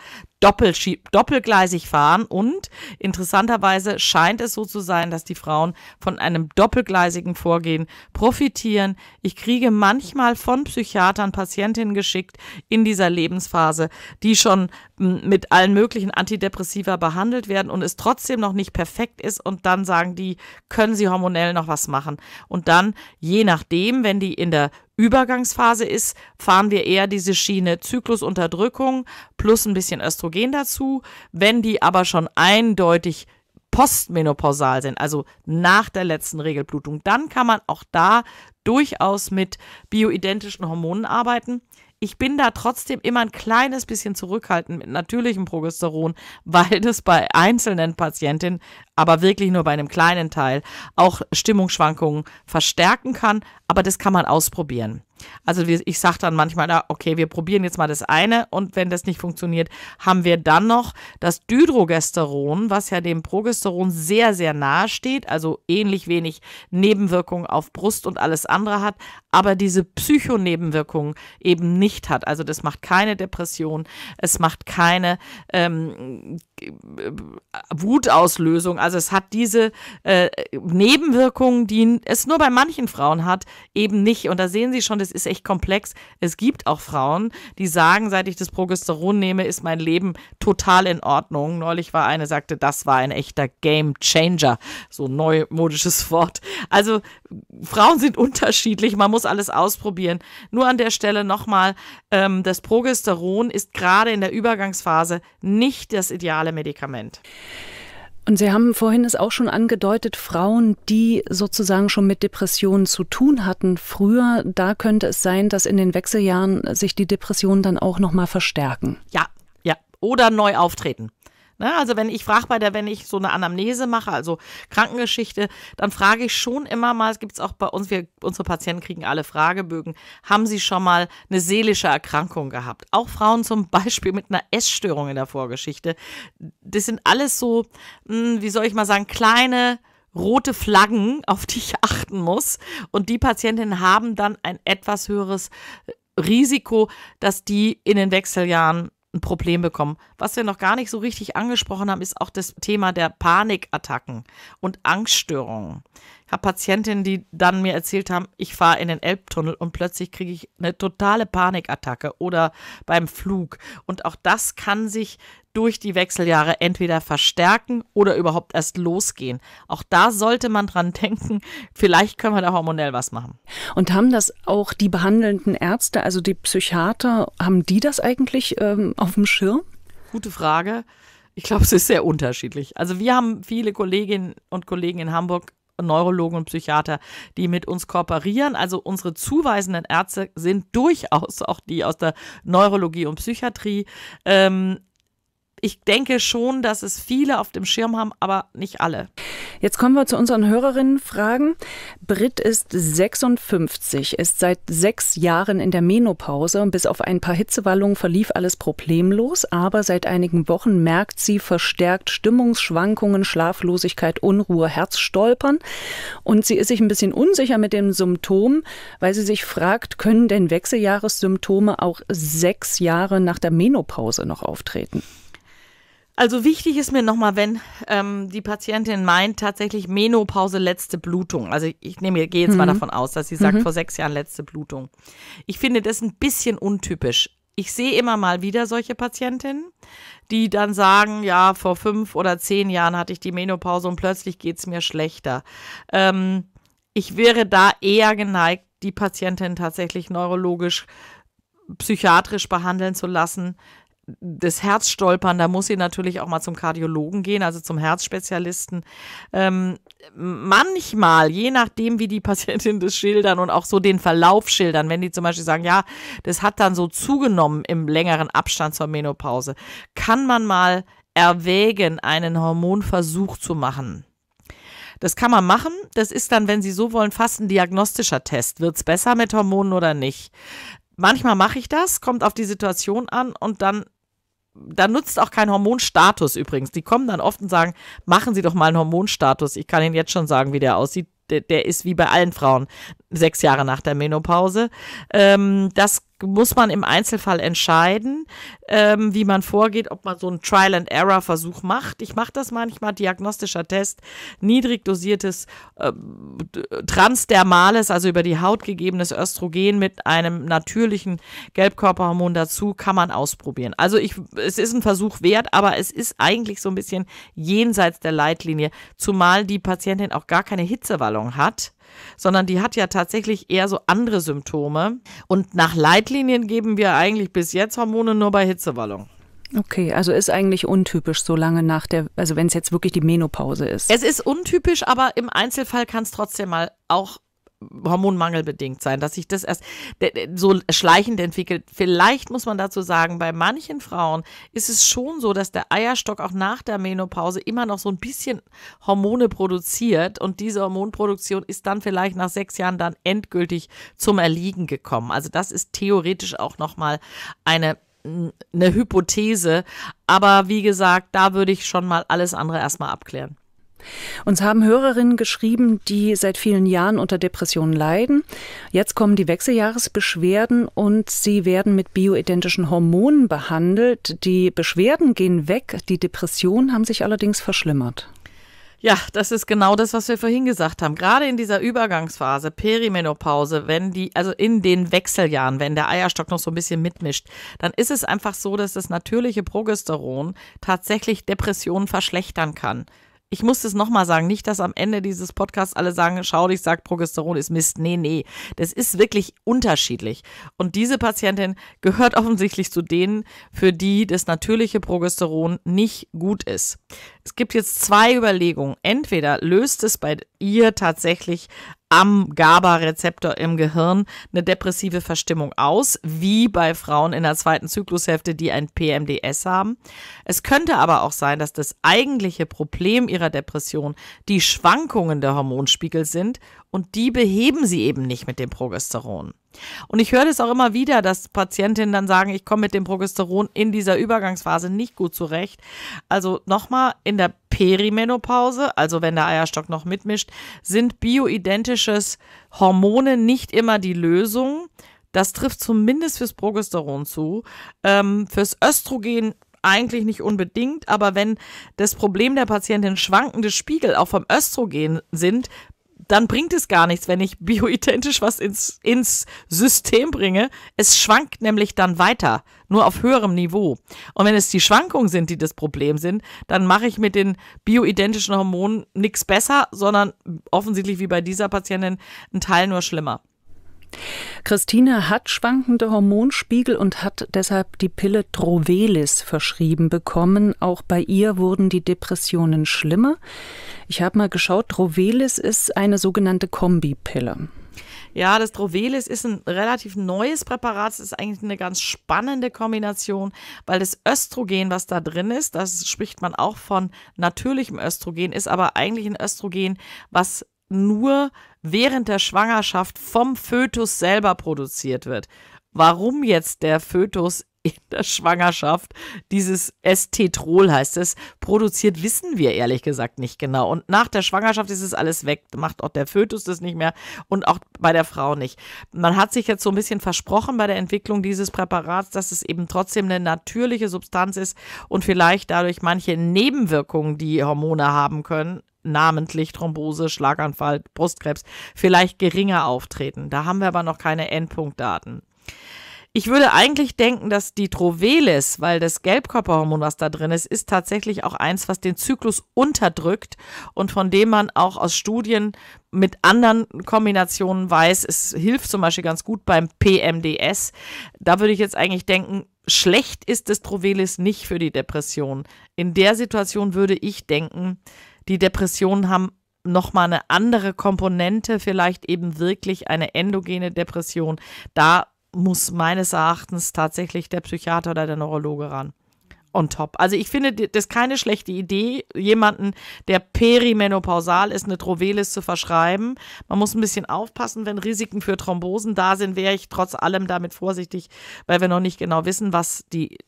doppelgleisig fahren und interessanterweise scheint es so zu sein, dass die Frauen von einem doppelgleisigen Vorgehen profitieren. Ich kriege manchmal von Psychiatern Patientinnen geschickt in dieser Lebensphase, die schon hm, mit allen möglichen Antidepressiva behandelt werden und es trotzdem noch nicht perfekt ist und dann sagen die, können sie hormonell noch was machen. Und dann, je nachdem, wenn die in der Übergangsphase ist, fahren wir eher diese Schiene Zyklusunterdrückung plus ein bisschen Östrogen dazu. Wenn die aber schon eindeutig postmenopausal sind, also nach der letzten Regelblutung, dann kann man auch da durchaus mit bioidentischen Hormonen arbeiten ich bin da trotzdem immer ein kleines bisschen zurückhaltend mit natürlichem Progesteron, weil das bei einzelnen Patientinnen, aber wirklich nur bei einem kleinen Teil, auch Stimmungsschwankungen verstärken kann. Aber das kann man ausprobieren. Also ich sage dann manchmal, okay, wir probieren jetzt mal das eine und wenn das nicht funktioniert, haben wir dann noch das Dydrogesteron, was ja dem Progesteron sehr, sehr nahe steht, also ähnlich wenig Nebenwirkungen auf Brust und alles andere hat, aber diese Psychonebenwirkungen eben nicht hat. Also das macht keine Depression, es macht keine ähm, äh, Wutauslösung. Also es hat diese äh, Nebenwirkungen, die es nur bei manchen Frauen hat, eben nicht. Und da sehen Sie schon, das es ist echt komplex. Es gibt auch Frauen, die sagen, seit ich das Progesteron nehme, ist mein Leben total in Ordnung. Neulich war eine, sagte, das war ein echter Game Changer. So ein neumodisches Wort. Also Frauen sind unterschiedlich, man muss alles ausprobieren. Nur an der Stelle nochmal, ähm, das Progesteron ist gerade in der Übergangsphase nicht das ideale Medikament. Und Sie haben vorhin es auch schon angedeutet, Frauen, die sozusagen schon mit Depressionen zu tun hatten früher, da könnte es sein, dass in den Wechseljahren sich die Depressionen dann auch noch mal verstärken. Ja, ja, oder neu auftreten. Ne? Also wenn ich frage bei der, wenn ich so eine Anamnese mache, also Krankengeschichte, dann frage ich schon immer mal, es gibt es auch bei uns, wir, unsere Patienten kriegen alle Fragebögen, haben sie schon mal eine seelische Erkrankung gehabt? Auch Frauen zum Beispiel mit einer Essstörung in der Vorgeschichte. Das sind alles so, hm, wie soll ich mal sagen, kleine rote Flaggen, auf die ich achten muss. Und die Patientinnen haben dann ein etwas höheres Risiko, dass die in den Wechseljahren ein Problem bekommen. Was wir noch gar nicht so richtig angesprochen haben, ist auch das Thema der Panikattacken und Angststörungen habe Patientinnen, die dann mir erzählt haben, ich fahre in den Elbtunnel und plötzlich kriege ich eine totale Panikattacke oder beim Flug. Und auch das kann sich durch die Wechseljahre entweder verstärken oder überhaupt erst losgehen. Auch da sollte man dran denken, vielleicht können wir da hormonell was machen. Und haben das auch die behandelnden Ärzte, also die Psychiater, haben die das eigentlich ähm, auf dem Schirm? Gute Frage. Ich glaube, es ist sehr unterschiedlich. Also wir haben viele Kolleginnen und Kollegen in Hamburg, Neurologen und Psychiater, die mit uns kooperieren. Also unsere zuweisenden Ärzte sind durchaus auch die aus der Neurologie und Psychiatrie. Ähm, ich denke schon, dass es viele auf dem Schirm haben, aber nicht alle. Jetzt kommen wir zu unseren Hörerinnenfragen. Brit ist 56, ist seit sechs Jahren in der Menopause. und Bis auf ein paar Hitzewallungen verlief alles problemlos, aber seit einigen Wochen merkt sie verstärkt Stimmungsschwankungen, Schlaflosigkeit, Unruhe, Herzstolpern. Und sie ist sich ein bisschen unsicher mit dem Symptom, weil sie sich fragt, können denn Wechseljahressymptome auch sechs Jahre nach der Menopause noch auftreten? Also wichtig ist mir nochmal, wenn ähm, die Patientin meint, tatsächlich Menopause, letzte Blutung. Also ich nehme, gehe jetzt mhm. mal davon aus, dass sie sagt, mhm. vor sechs Jahren letzte Blutung. Ich finde das ein bisschen untypisch. Ich sehe immer mal wieder solche Patientinnen, die dann sagen, ja, vor fünf oder zehn Jahren hatte ich die Menopause und plötzlich geht es mir schlechter. Ähm, ich wäre da eher geneigt, die Patientin tatsächlich neurologisch, psychiatrisch behandeln zu lassen, das Herz stolpern, da muss sie natürlich auch mal zum Kardiologen gehen, also zum Herzspezialisten. Ähm, manchmal, je nachdem, wie die Patientinnen das schildern und auch so den Verlauf schildern, wenn die zum Beispiel sagen, ja, das hat dann so zugenommen im längeren Abstand zur Menopause, kann man mal erwägen, einen Hormonversuch zu machen. Das kann man machen. Das ist dann, wenn Sie so wollen, fast ein diagnostischer Test. Wird es besser mit Hormonen oder nicht? Manchmal mache ich das, kommt auf die Situation an und dann da nutzt auch kein Hormonstatus übrigens. Die kommen dann oft und sagen, machen Sie doch mal einen Hormonstatus. Ich kann Ihnen jetzt schon sagen, wie der aussieht. Der, der ist wie bei allen Frauen sechs Jahre nach der Menopause. Ähm, das muss man im Einzelfall entscheiden, ähm, wie man vorgeht, ob man so einen Trial-and-Error-Versuch macht. Ich mache das manchmal, diagnostischer Test, niedrig dosiertes äh, transdermales, also über die Haut gegebenes Östrogen mit einem natürlichen Gelbkörperhormon dazu, kann man ausprobieren. Also ich, es ist ein Versuch wert, aber es ist eigentlich so ein bisschen jenseits der Leitlinie, zumal die Patientin auch gar keine Hitzewallung hat sondern die hat ja tatsächlich eher so andere Symptome. Und nach Leitlinien geben wir eigentlich bis jetzt Hormone nur bei Hitzewallung. Okay, also ist eigentlich untypisch so lange nach der, also wenn es jetzt wirklich die Menopause ist. Es ist untypisch, aber im Einzelfall kann es trotzdem mal auch Hormonmangel bedingt sein, dass sich das erst so schleichend entwickelt. Vielleicht muss man dazu sagen, bei manchen Frauen ist es schon so, dass der Eierstock auch nach der Menopause immer noch so ein bisschen Hormone produziert und diese Hormonproduktion ist dann vielleicht nach sechs Jahren dann endgültig zum Erliegen gekommen. Also das ist theoretisch auch nochmal eine eine Hypothese, aber wie gesagt, da würde ich schon mal alles andere erstmal abklären. Uns haben Hörerinnen geschrieben, die seit vielen Jahren unter Depressionen leiden. Jetzt kommen die Wechseljahresbeschwerden und sie werden mit bioidentischen Hormonen behandelt. Die Beschwerden gehen weg, die Depressionen haben sich allerdings verschlimmert. Ja, das ist genau das, was wir vorhin gesagt haben. Gerade in dieser Übergangsphase, Perimenopause, wenn die, also in den Wechseljahren, wenn der Eierstock noch so ein bisschen mitmischt, dann ist es einfach so, dass das natürliche Progesteron tatsächlich Depressionen verschlechtern kann ich muss es nochmal sagen, nicht, dass am Ende dieses Podcasts alle sagen, schau dich, sag Progesteron ist Mist. Nee, nee, das ist wirklich unterschiedlich. Und diese Patientin gehört offensichtlich zu denen, für die das natürliche Progesteron nicht gut ist. Es gibt jetzt zwei Überlegungen. Entweder löst es bei ihr tatsächlich am GABA-Rezeptor im Gehirn eine depressive Verstimmung aus, wie bei Frauen in der zweiten Zyklushälfte, die ein PMDS haben. Es könnte aber auch sein, dass das eigentliche Problem ihrer Depression die Schwankungen der Hormonspiegel sind und die beheben sie eben nicht mit dem Progesteron. Und ich höre das auch immer wieder, dass Patientinnen dann sagen, ich komme mit dem Progesteron in dieser Übergangsphase nicht gut zurecht. Also nochmal, in der Perimenopause, also wenn der Eierstock noch mitmischt, sind bioidentisches Hormone nicht immer die Lösung. Das trifft zumindest fürs Progesteron zu. Ähm, fürs Östrogen eigentlich nicht unbedingt, aber wenn das Problem der Patientin schwankende Spiegel auch vom Östrogen sind, dann bringt es gar nichts, wenn ich bioidentisch was ins, ins System bringe. Es schwankt nämlich dann weiter, nur auf höherem Niveau. Und wenn es die Schwankungen sind, die das Problem sind, dann mache ich mit den bioidentischen Hormonen nichts besser, sondern offensichtlich wie bei dieser Patientin einen Teil nur schlimmer. Christine hat schwankende Hormonspiegel und hat deshalb die Pille Drovelis verschrieben bekommen. Auch bei ihr wurden die Depressionen schlimmer. Ich habe mal geschaut, Drovelis ist eine sogenannte Kombipille. Ja, das Drovelis ist ein relativ neues Präparat. Es ist eigentlich eine ganz spannende Kombination, weil das Östrogen, was da drin ist, das spricht man auch von natürlichem Östrogen, ist aber eigentlich ein Östrogen, was nur während der Schwangerschaft vom Fötus selber produziert wird. Warum jetzt der Fötus in der Schwangerschaft dieses Estetrol heißt es produziert, wissen wir ehrlich gesagt nicht genau. Und nach der Schwangerschaft ist es alles weg, macht auch der Fötus das nicht mehr und auch bei der Frau nicht. Man hat sich jetzt so ein bisschen versprochen bei der Entwicklung dieses Präparats, dass es eben trotzdem eine natürliche Substanz ist und vielleicht dadurch manche Nebenwirkungen, die Hormone haben können, namentlich Thrombose, Schlaganfall, Brustkrebs vielleicht geringer auftreten. Da haben wir aber noch keine Endpunktdaten. Ich würde eigentlich denken, dass die Trovelis, weil das Gelbkörperhormon, was da drin ist, ist tatsächlich auch eins, was den Zyklus unterdrückt und von dem man auch aus Studien mit anderen Kombinationen weiß, es hilft zum Beispiel ganz gut beim PMDS. Da würde ich jetzt eigentlich denken, schlecht ist das Trovelis nicht für die Depression. In der Situation würde ich denken, die Depressionen haben nochmal eine andere Komponente, vielleicht eben wirklich eine endogene Depression. Da muss meines Erachtens tatsächlich der Psychiater oder der Neurologe ran. On top. Also ich finde das ist keine schlechte Idee, jemanden, der perimenopausal ist, eine Trovelis zu verschreiben. Man muss ein bisschen aufpassen, wenn Risiken für Thrombosen da sind, wäre ich trotz allem damit vorsichtig, weil wir noch nicht genau wissen, was die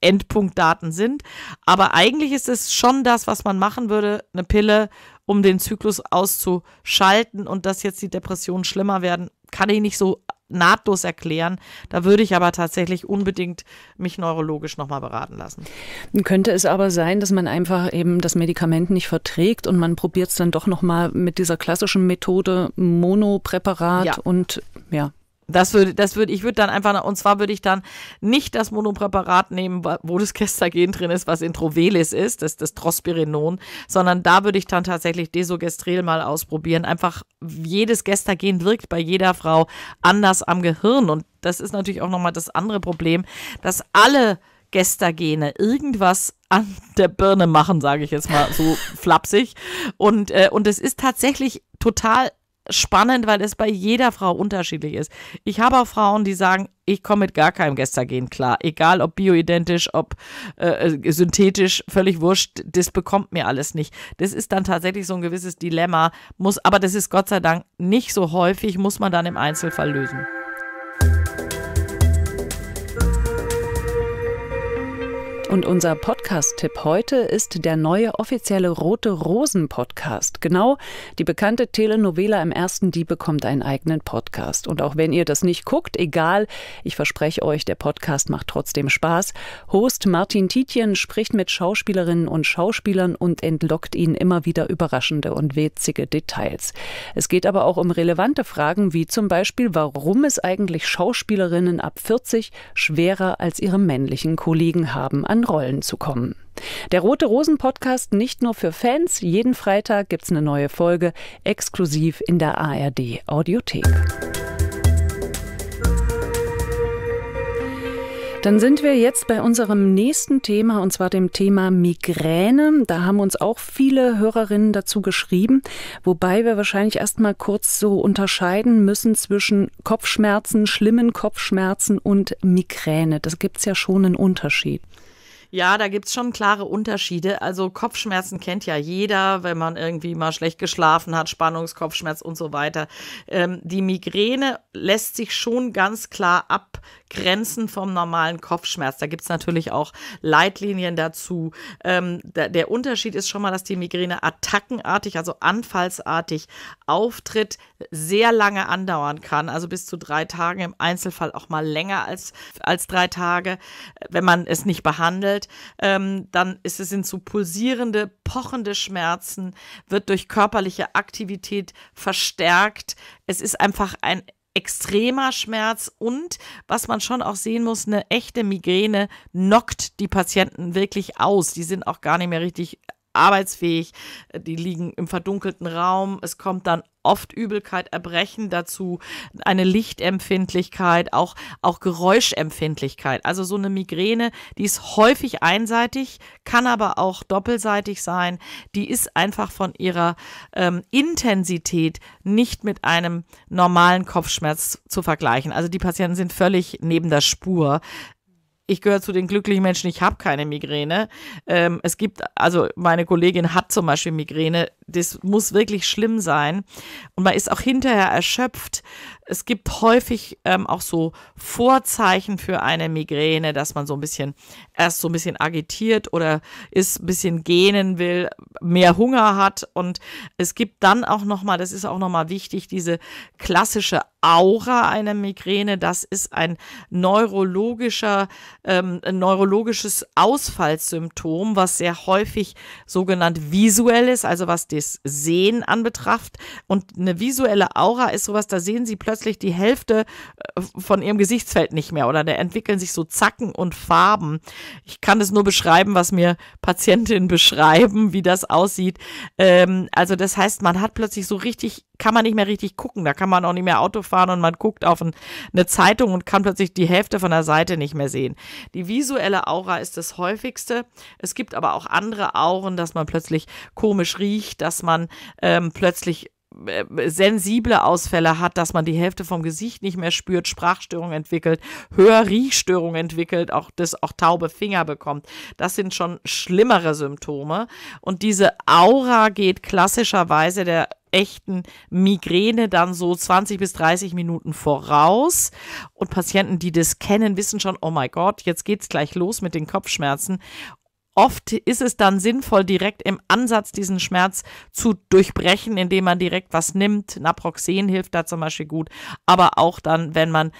Endpunktdaten sind. Aber eigentlich ist es schon das, was man machen würde, eine Pille, um den Zyklus auszuschalten und dass jetzt die Depressionen schlimmer werden, kann ich nicht so nahtlos erklären. Da würde ich aber tatsächlich unbedingt mich neurologisch nochmal beraten lassen. Könnte es aber sein, dass man einfach eben das Medikament nicht verträgt und man probiert es dann doch nochmal mit dieser klassischen Methode Monopräparat ja. und ja. Das würde, das würde, ich würde dann einfach, und zwar würde ich dann nicht das Monopräparat nehmen, wo das Gestagen drin ist, was Introvelis ist, das, das Trospirinon, sondern da würde ich dann tatsächlich Desogestrel mal ausprobieren. Einfach jedes Gestagen wirkt bei jeder Frau anders am Gehirn. Und das ist natürlich auch nochmal das andere Problem, dass alle Gestagene irgendwas an der Birne machen, sage ich jetzt mal so flapsig. Und, äh, und es ist tatsächlich total spannend, weil es bei jeder Frau unterschiedlich ist. Ich habe auch Frauen, die sagen, ich komme mit gar keinem Gestagen klar. Egal ob bioidentisch, ob äh, äh, synthetisch, völlig wurscht, das bekommt mir alles nicht. Das ist dann tatsächlich so ein gewisses Dilemma, muss, aber das ist Gott sei Dank nicht so häufig, muss man dann im Einzelfall lösen. Und unser Podcast-Tipp heute ist der neue offizielle Rote Rosen-Podcast. Genau, die bekannte Telenovela im Ersten, die bekommt einen eigenen Podcast. Und auch wenn ihr das nicht guckt, egal, ich verspreche euch, der Podcast macht trotzdem Spaß. Host Martin Tietjen spricht mit Schauspielerinnen und Schauspielern und entlockt ihnen immer wieder überraschende und witzige Details. Es geht aber auch um relevante Fragen, wie zum Beispiel, warum es eigentlich Schauspielerinnen ab 40 schwerer als ihre männlichen Kollegen haben. An in Rollen zu kommen. Der Rote Rosen Podcast nicht nur für Fans. Jeden Freitag gibt es eine neue Folge exklusiv in der ARD Audiothek. Dann sind wir jetzt bei unserem nächsten Thema, und zwar dem Thema Migräne. Da haben uns auch viele Hörerinnen dazu geschrieben, wobei wir wahrscheinlich erstmal kurz so unterscheiden müssen zwischen Kopfschmerzen, schlimmen Kopfschmerzen und Migräne. Das es ja schon einen Unterschied. Ja, da gibt es schon klare Unterschiede. Also Kopfschmerzen kennt ja jeder, wenn man irgendwie mal schlecht geschlafen hat, Spannungskopfschmerz und so weiter. Ähm, die Migräne lässt sich schon ganz klar ab Grenzen vom normalen Kopfschmerz. Da gibt es natürlich auch Leitlinien dazu. Ähm, da, der Unterschied ist schon mal, dass die Migräne attackenartig, also anfallsartig auftritt, sehr lange andauern kann, also bis zu drei Tagen, im Einzelfall auch mal länger als, als drei Tage, wenn man es nicht behandelt. Ähm, dann ist es, in so pulsierende, pochende Schmerzen, wird durch körperliche Aktivität verstärkt. Es ist einfach ein extremer Schmerz und was man schon auch sehen muss, eine echte Migräne knockt die Patienten wirklich aus. Die sind auch gar nicht mehr richtig arbeitsfähig, äh, die liegen im verdunkelten Raum. Es kommt dann oft Übelkeit, Erbrechen dazu, eine Lichtempfindlichkeit, auch, auch Geräuschempfindlichkeit. Also so eine Migräne, die ist häufig einseitig, kann aber auch doppelseitig sein. Die ist einfach von ihrer ähm, Intensität nicht mit einem normalen Kopfschmerz zu vergleichen. Also die Patienten sind völlig neben der Spur ich gehöre zu den glücklichen Menschen, ich habe keine Migräne. Ähm, es gibt, also meine Kollegin hat zum Beispiel Migräne, das muss wirklich schlimm sein. Und man ist auch hinterher erschöpft es gibt häufig ähm, auch so Vorzeichen für eine Migräne, dass man so ein bisschen erst so ein bisschen agitiert oder ist, ein bisschen gähnen will, mehr Hunger hat. Und es gibt dann auch nochmal, das ist auch nochmal wichtig, diese klassische Aura einer Migräne. Das ist ein neurologischer, ähm, ein neurologisches Ausfallssymptom, was sehr häufig sogenannt visuell ist, also was das Sehen anbetrifft. Und eine visuelle Aura ist sowas, da sehen Sie plötzlich plötzlich die Hälfte äh, von ihrem Gesichtsfeld nicht mehr oder da entwickeln sich so Zacken und Farben. Ich kann es nur beschreiben, was mir Patientinnen beschreiben, wie das aussieht. Ähm, also das heißt, man hat plötzlich so richtig kann man nicht mehr richtig gucken. Da kann man auch nicht mehr Auto fahren und man guckt auf ein, eine Zeitung und kann plötzlich die Hälfte von der Seite nicht mehr sehen. Die visuelle Aura ist das häufigste. Es gibt aber auch andere Auren, dass man plötzlich komisch riecht, dass man ähm, plötzlich äh, sensible Ausfälle hat, dass man die Hälfte vom Gesicht nicht mehr spürt, Sprachstörungen entwickelt, Hörriechstörungen entwickelt, auch das auch taube Finger bekommt. Das sind schon schlimmere Symptome und diese Aura geht klassischerweise der echten Migräne dann so 20 bis 30 Minuten voraus. Und Patienten, die das kennen, wissen schon, oh mein Gott, jetzt geht's gleich los mit den Kopfschmerzen. Oft ist es dann sinnvoll, direkt im Ansatz diesen Schmerz zu durchbrechen, indem man direkt was nimmt. Naproxen hilft da zum Beispiel gut. Aber auch dann, wenn man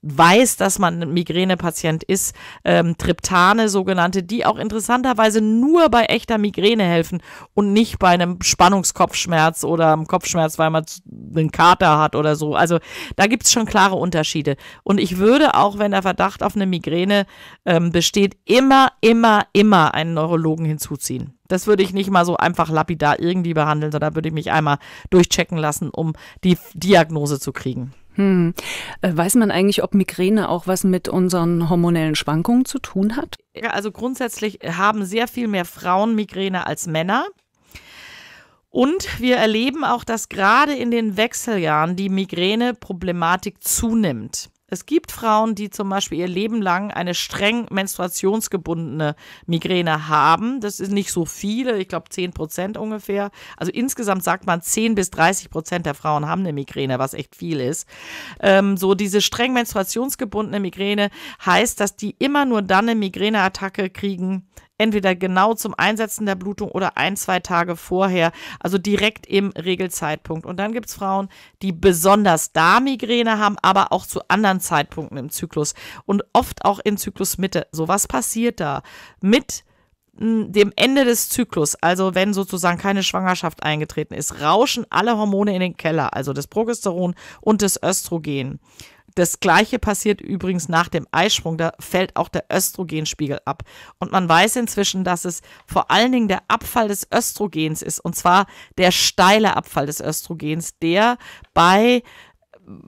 weiß, dass man ein Migränepatient ist, ähm, Triptane sogenannte, die auch interessanterweise nur bei echter Migräne helfen und nicht bei einem Spannungskopfschmerz oder einem Kopfschmerz, weil man einen Kater hat oder so. Also da gibt es schon klare Unterschiede. Und ich würde auch, wenn der Verdacht auf eine Migräne ähm, besteht, immer, immer, immer einen Neurologen hinzuziehen. Das würde ich nicht mal so einfach lapidar irgendwie behandeln, sondern würde ich mich einmal durchchecken lassen, um die Diagnose zu kriegen. Hm. Äh, weiß man eigentlich, ob Migräne auch was mit unseren hormonellen Schwankungen zu tun hat? Also grundsätzlich haben sehr viel mehr Frauen Migräne als Männer. Und wir erleben auch, dass gerade in den Wechseljahren die Migräne-Problematik zunimmt. Es gibt Frauen, die zum Beispiel ihr Leben lang eine streng menstruationsgebundene Migräne haben. Das ist nicht so viele, ich glaube 10 Prozent ungefähr. Also insgesamt sagt man 10 bis 30 Prozent der Frauen haben eine Migräne, was echt viel ist. Ähm, so diese streng menstruationsgebundene Migräne heißt, dass die immer nur dann eine Migräneattacke kriegen, entweder genau zum Einsetzen der Blutung oder ein, zwei Tage vorher, also direkt im Regelzeitpunkt. Und dann gibt's Frauen, die besonders Darmigräne haben, aber auch zu anderen Zeitpunkten im Zyklus und oft auch in Zyklusmitte. So, was passiert da? Mit hm, dem Ende des Zyklus, also wenn sozusagen keine Schwangerschaft eingetreten ist, rauschen alle Hormone in den Keller, also das Progesteron und das Östrogen. Das gleiche passiert übrigens nach dem Eisprung, da fällt auch der Östrogenspiegel ab. Und man weiß inzwischen, dass es vor allen Dingen der Abfall des Östrogens ist, und zwar der steile Abfall des Östrogens, der bei äh,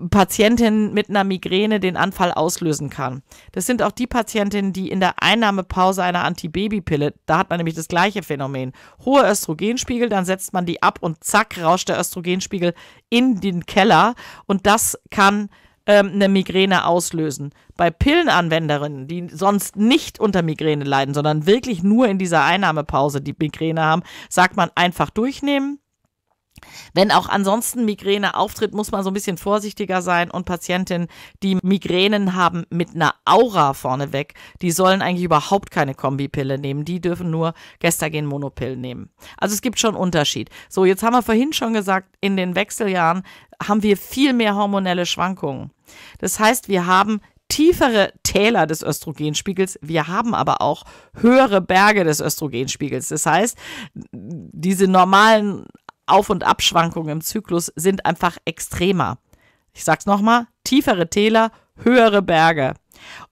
Patientinnen mit einer Migräne den Anfall auslösen kann. Das sind auch die Patientinnen, die in der Einnahmepause einer Antibabypille, da hat man nämlich das gleiche Phänomen, hohe Östrogenspiegel, dann setzt man die ab und zack rauscht der Östrogenspiegel in den Keller und das kann ähm, eine Migräne auslösen. Bei Pillenanwenderinnen, die sonst nicht unter Migräne leiden, sondern wirklich nur in dieser Einnahmepause die Migräne haben, sagt man einfach durchnehmen wenn auch ansonsten Migräne auftritt, muss man so ein bisschen vorsichtiger sein. Und Patientinnen, die Migränen haben mit einer Aura vorneweg, die sollen eigentlich überhaupt keine Kombipille nehmen. Die dürfen nur Gestagen-Monopillen nehmen. Also es gibt schon Unterschied. So, jetzt haben wir vorhin schon gesagt, in den Wechseljahren haben wir viel mehr hormonelle Schwankungen. Das heißt, wir haben tiefere Täler des Östrogenspiegels. Wir haben aber auch höhere Berge des Östrogenspiegels. Das heißt, diese normalen auf- und Abschwankungen im Zyklus sind einfach extremer. Ich sag's nochmal, tiefere Täler, höhere Berge.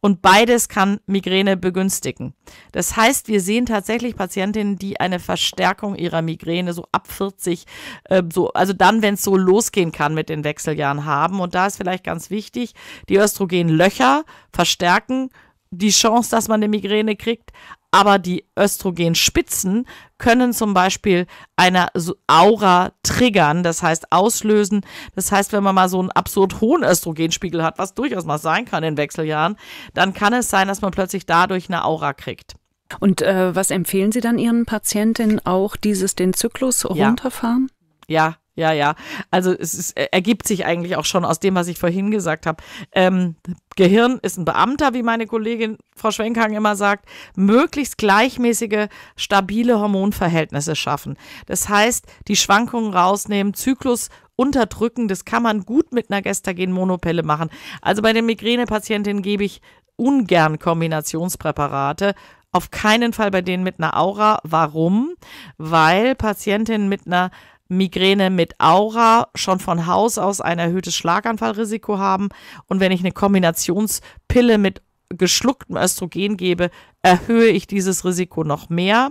Und beides kann Migräne begünstigen. Das heißt, wir sehen tatsächlich Patientinnen, die eine Verstärkung ihrer Migräne so ab 40, äh, so, also dann, wenn es so losgehen kann mit den Wechseljahren haben. Und da ist vielleicht ganz wichtig, die Östrogenlöcher verstärken die Chance, dass man eine Migräne kriegt, aber die Östrogenspitzen können zum Beispiel eine Aura triggern, das heißt auslösen. Das heißt, wenn man mal so einen absurd hohen Östrogenspiegel hat, was durchaus mal sein kann in Wechseljahren, dann kann es sein, dass man plötzlich dadurch eine Aura kriegt. Und äh, was empfehlen Sie dann Ihren Patientinnen auch, dieses den Zyklus runterfahren? Ja, ja ja, ja. Also es ist, ergibt sich eigentlich auch schon aus dem, was ich vorhin gesagt habe. Ähm, Gehirn ist ein Beamter, wie meine Kollegin Frau Schwenkhang immer sagt. Möglichst gleichmäßige, stabile Hormonverhältnisse schaffen. Das heißt, die Schwankungen rausnehmen, Zyklus unterdrücken. Das kann man gut mit einer Gestagen-Monopelle machen. Also bei den Migränepatientinnen gebe ich ungern Kombinationspräparate. Auf keinen Fall bei denen mit einer Aura. Warum? Weil Patientinnen mit einer Migräne mit Aura schon von Haus aus ein erhöhtes Schlaganfallrisiko haben. Und wenn ich eine Kombinationspille mit geschlucktem Östrogen gebe, erhöhe ich dieses Risiko noch mehr.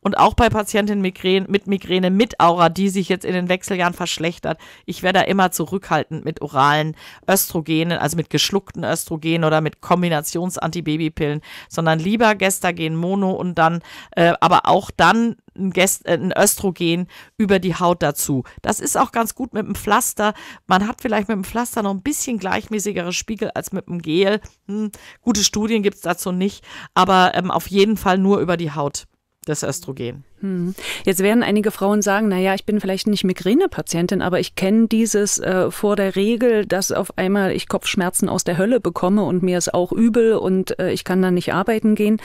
Und auch bei Patientinnen Migräne, mit Migräne mit Aura, die sich jetzt in den Wechseljahren verschlechtert, ich werde da immer zurückhaltend mit oralen Östrogenen, also mit geschluckten Östrogenen oder mit Kombinationsantibabypillen, sondern lieber Gestagen Mono und dann, äh, aber auch dann ein, Gest, äh, ein Östrogen über die Haut dazu. Das ist auch ganz gut mit dem Pflaster. Man hat vielleicht mit dem Pflaster noch ein bisschen gleichmäßigere Spiegel als mit dem Gel. Hm, gute Studien gibt es dazu nicht, aber ähm, auf jeden Fall nur über die Haut das Östrogen. Hm. Jetzt werden einige Frauen sagen, naja, ich bin vielleicht nicht Migränepatientin, aber ich kenne dieses äh, vor der Regel, dass auf einmal ich Kopfschmerzen aus der Hölle bekomme und mir ist auch übel und äh, ich kann dann nicht arbeiten gehen.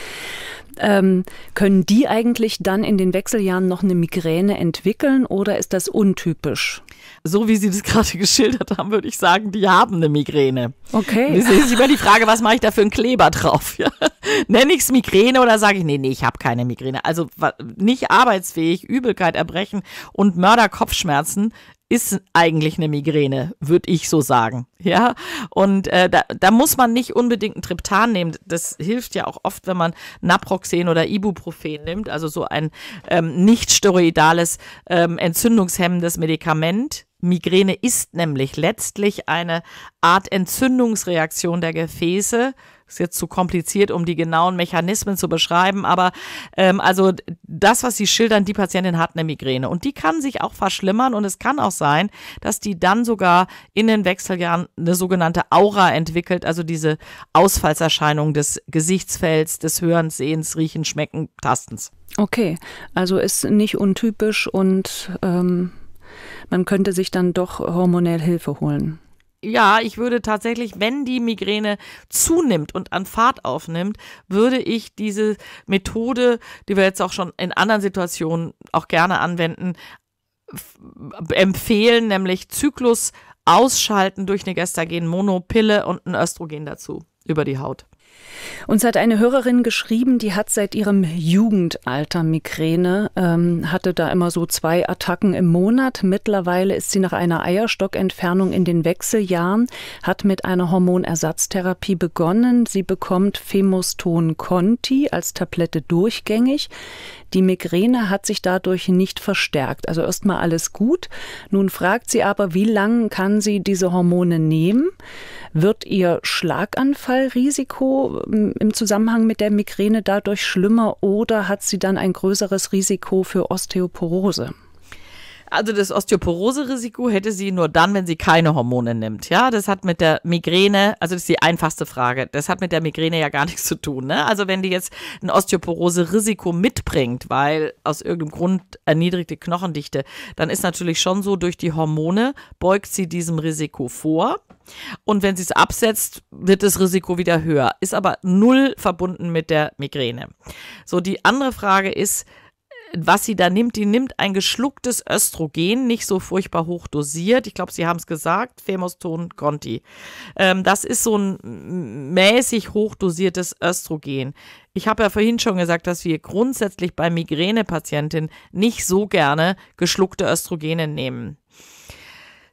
Ähm, können die eigentlich dann in den Wechseljahren noch eine Migräne entwickeln oder ist das untypisch? So wie Sie das gerade geschildert haben, würde ich sagen, die haben eine Migräne. Okay. Das ist immer die Frage, was mache ich da für einen Kleber drauf? Ja? Nenne ich es Migräne oder sage ich, nee, nee, ich habe keine Migräne also nicht arbeitsfähig, Übelkeit, Erbrechen und Mörderkopfschmerzen ist eigentlich eine Migräne, würde ich so sagen. Ja, und äh, da, da muss man nicht unbedingt ein Triptan nehmen. Das hilft ja auch oft, wenn man Naproxen oder Ibuprofen nimmt, also so ein ähm, nicht steroidales, ähm, entzündungshemmendes Medikament. Migräne ist nämlich letztlich eine Art Entzündungsreaktion der Gefäße ist jetzt zu kompliziert, um die genauen Mechanismen zu beschreiben, aber ähm, also das, was Sie schildern, die Patientin hat eine Migräne und die kann sich auch verschlimmern und es kann auch sein, dass die dann sogar in den Wechseljahren eine sogenannte Aura entwickelt, also diese Ausfallserscheinung des Gesichtsfelds, des Hörens, Sehens, Riechen, Schmecken, Tastens. Okay, also ist nicht untypisch und ähm, man könnte sich dann doch hormonell Hilfe holen ja, ich würde tatsächlich, wenn die Migräne zunimmt und an Fahrt aufnimmt, würde ich diese Methode, die wir jetzt auch schon in anderen Situationen auch gerne anwenden, empfehlen, nämlich Zyklus ausschalten durch eine Gestagen-Monopille und ein Östrogen dazu über die Haut. Uns hat eine Hörerin geschrieben, die hat seit ihrem Jugendalter Migräne, ähm, hatte da immer so zwei Attacken im Monat. Mittlerweile ist sie nach einer Eierstockentfernung in den Wechseljahren, hat mit einer Hormonersatztherapie begonnen. Sie bekommt Femoston Conti als Tablette durchgängig. Die Migräne hat sich dadurch nicht verstärkt. Also erstmal alles gut. Nun fragt sie aber, wie lange kann sie diese Hormone nehmen? Wird ihr Schlaganfallrisiko ähm, im Zusammenhang mit der Migräne dadurch schlimmer oder hat sie dann ein größeres Risiko für Osteoporose? Also das Osteoporose-Risiko hätte sie nur dann, wenn sie keine Hormone nimmt. Ja, das hat mit der Migräne, also das ist die einfachste Frage. Das hat mit der Migräne ja gar nichts zu tun. Ne? Also wenn die jetzt ein Osteoporose-Risiko mitbringt, weil aus irgendeinem Grund erniedrigte Knochendichte, dann ist natürlich schon so, durch die Hormone beugt sie diesem Risiko vor. Und wenn sie es absetzt, wird das Risiko wieder höher. Ist aber null verbunden mit der Migräne. So, die andere Frage ist, was sie da nimmt, die nimmt ein geschlucktes Östrogen, nicht so furchtbar hoch dosiert. Ich glaube, Sie haben es gesagt, Femoston Conti. Ähm, das ist so ein mäßig hoch dosiertes Östrogen. Ich habe ja vorhin schon gesagt, dass wir grundsätzlich bei Migränepatientinnen nicht so gerne geschluckte Östrogene nehmen.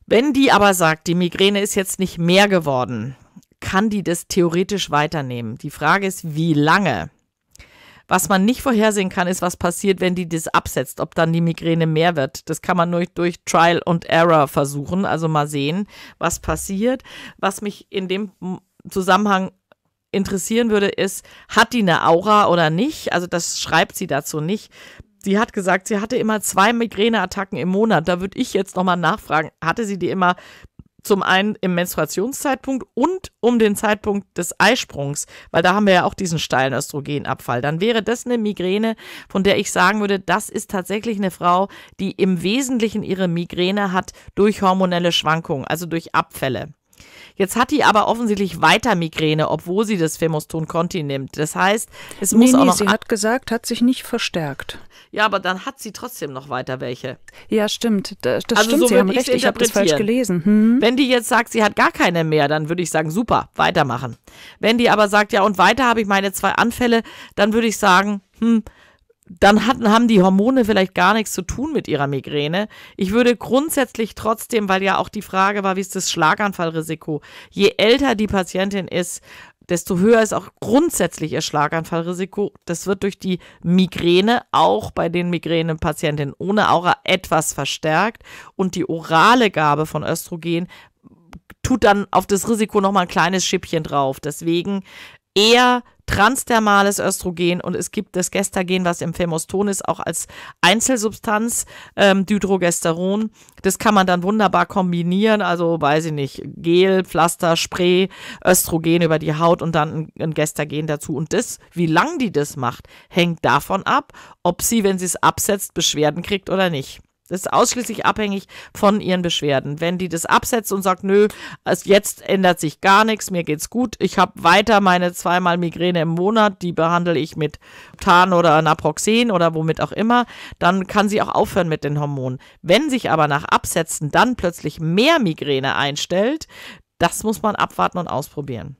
Wenn die aber sagt, die Migräne ist jetzt nicht mehr geworden, kann die das theoretisch weiternehmen. Die Frage ist, wie lange? Was man nicht vorhersehen kann, ist, was passiert, wenn die das absetzt, ob dann die Migräne mehr wird. Das kann man nur durch Trial und Error versuchen, also mal sehen, was passiert. Was mich in dem Zusammenhang interessieren würde, ist, hat die eine Aura oder nicht? Also das schreibt sie dazu nicht. Sie hat gesagt, sie hatte immer zwei Migräneattacken im Monat. Da würde ich jetzt nochmal nachfragen, hatte sie die immer zum einen im Menstruationszeitpunkt und um den Zeitpunkt des Eisprungs, weil da haben wir ja auch diesen steilen Östrogenabfall. Dann wäre das eine Migräne, von der ich sagen würde, das ist tatsächlich eine Frau, die im Wesentlichen ihre Migräne hat durch hormonelle Schwankungen, also durch Abfälle. Jetzt hat die aber offensichtlich weiter Migräne, obwohl sie das Femoston Conti nimmt. Das heißt, es nee, muss nee, auch noch. Sie hat gesagt, hat sich nicht verstärkt. Ja, aber dann hat sie trotzdem noch weiter welche. Ja, stimmt. Das, das also stimmt. So sie haben recht. Ich habe das falsch gelesen. Hm? Wenn die jetzt sagt, sie hat gar keine mehr, dann würde ich sagen, super, weitermachen. Wenn die aber sagt, ja und weiter habe ich meine zwei Anfälle, dann würde ich sagen, hm, dann hatten, haben die Hormone vielleicht gar nichts zu tun mit ihrer Migräne. Ich würde grundsätzlich trotzdem, weil ja auch die Frage war, wie ist das Schlaganfallrisiko? Je älter die Patientin ist, desto höher ist auch grundsätzlich ihr Schlaganfallrisiko. Das wird durch die Migräne auch bei den Migränepatientinnen ohne Aura etwas verstärkt. Und die orale Gabe von Östrogen tut dann auf das Risiko nochmal ein kleines Schippchen drauf. Deswegen eher transdermales Östrogen und es gibt das Gestagen, was im Femoston ist, auch als Einzelsubstanz, ähm, Dydrogesteron. Das kann man dann wunderbar kombinieren, also weiß ich nicht, Gel, Pflaster, Spray, Östrogen über die Haut und dann ein, Gestagen dazu. Und das, wie lang die das macht, hängt davon ab, ob sie, wenn sie es absetzt, Beschwerden kriegt oder nicht. Das ist ausschließlich abhängig von ihren Beschwerden. Wenn die das absetzt und sagt, nö, jetzt ändert sich gar nichts, mir geht's gut, ich habe weiter meine zweimal Migräne im Monat, die behandle ich mit Tarn oder Naproxen oder womit auch immer, dann kann sie auch aufhören mit den Hormonen. Wenn sich aber nach Absetzen dann plötzlich mehr Migräne einstellt, das muss man abwarten und ausprobieren.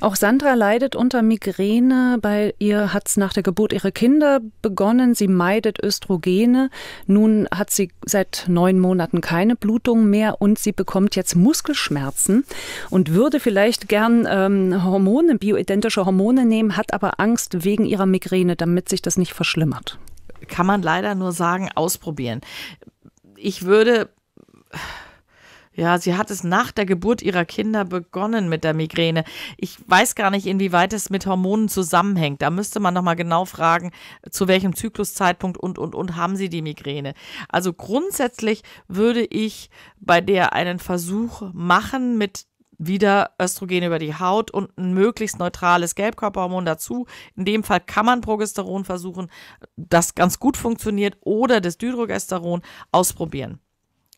Auch Sandra leidet unter Migräne. Bei ihr hat es nach der Geburt ihrer Kinder begonnen. Sie meidet Östrogene. Nun hat sie seit neun Monaten keine Blutung mehr und sie bekommt jetzt Muskelschmerzen und würde vielleicht gern ähm, Hormone, bioidentische Hormone nehmen, hat aber Angst wegen ihrer Migräne, damit sich das nicht verschlimmert. Kann man leider nur sagen, ausprobieren. Ich würde ja, sie hat es nach der Geburt ihrer Kinder begonnen mit der Migräne. Ich weiß gar nicht, inwieweit es mit Hormonen zusammenhängt. Da müsste man nochmal genau fragen, zu welchem Zykluszeitpunkt und, und, und haben sie die Migräne. Also grundsätzlich würde ich bei der einen Versuch machen mit wieder Östrogen über die Haut und ein möglichst neutrales Gelbkörperhormon dazu. In dem Fall kann man Progesteron versuchen, das ganz gut funktioniert, oder das Dydrogesteron ausprobieren.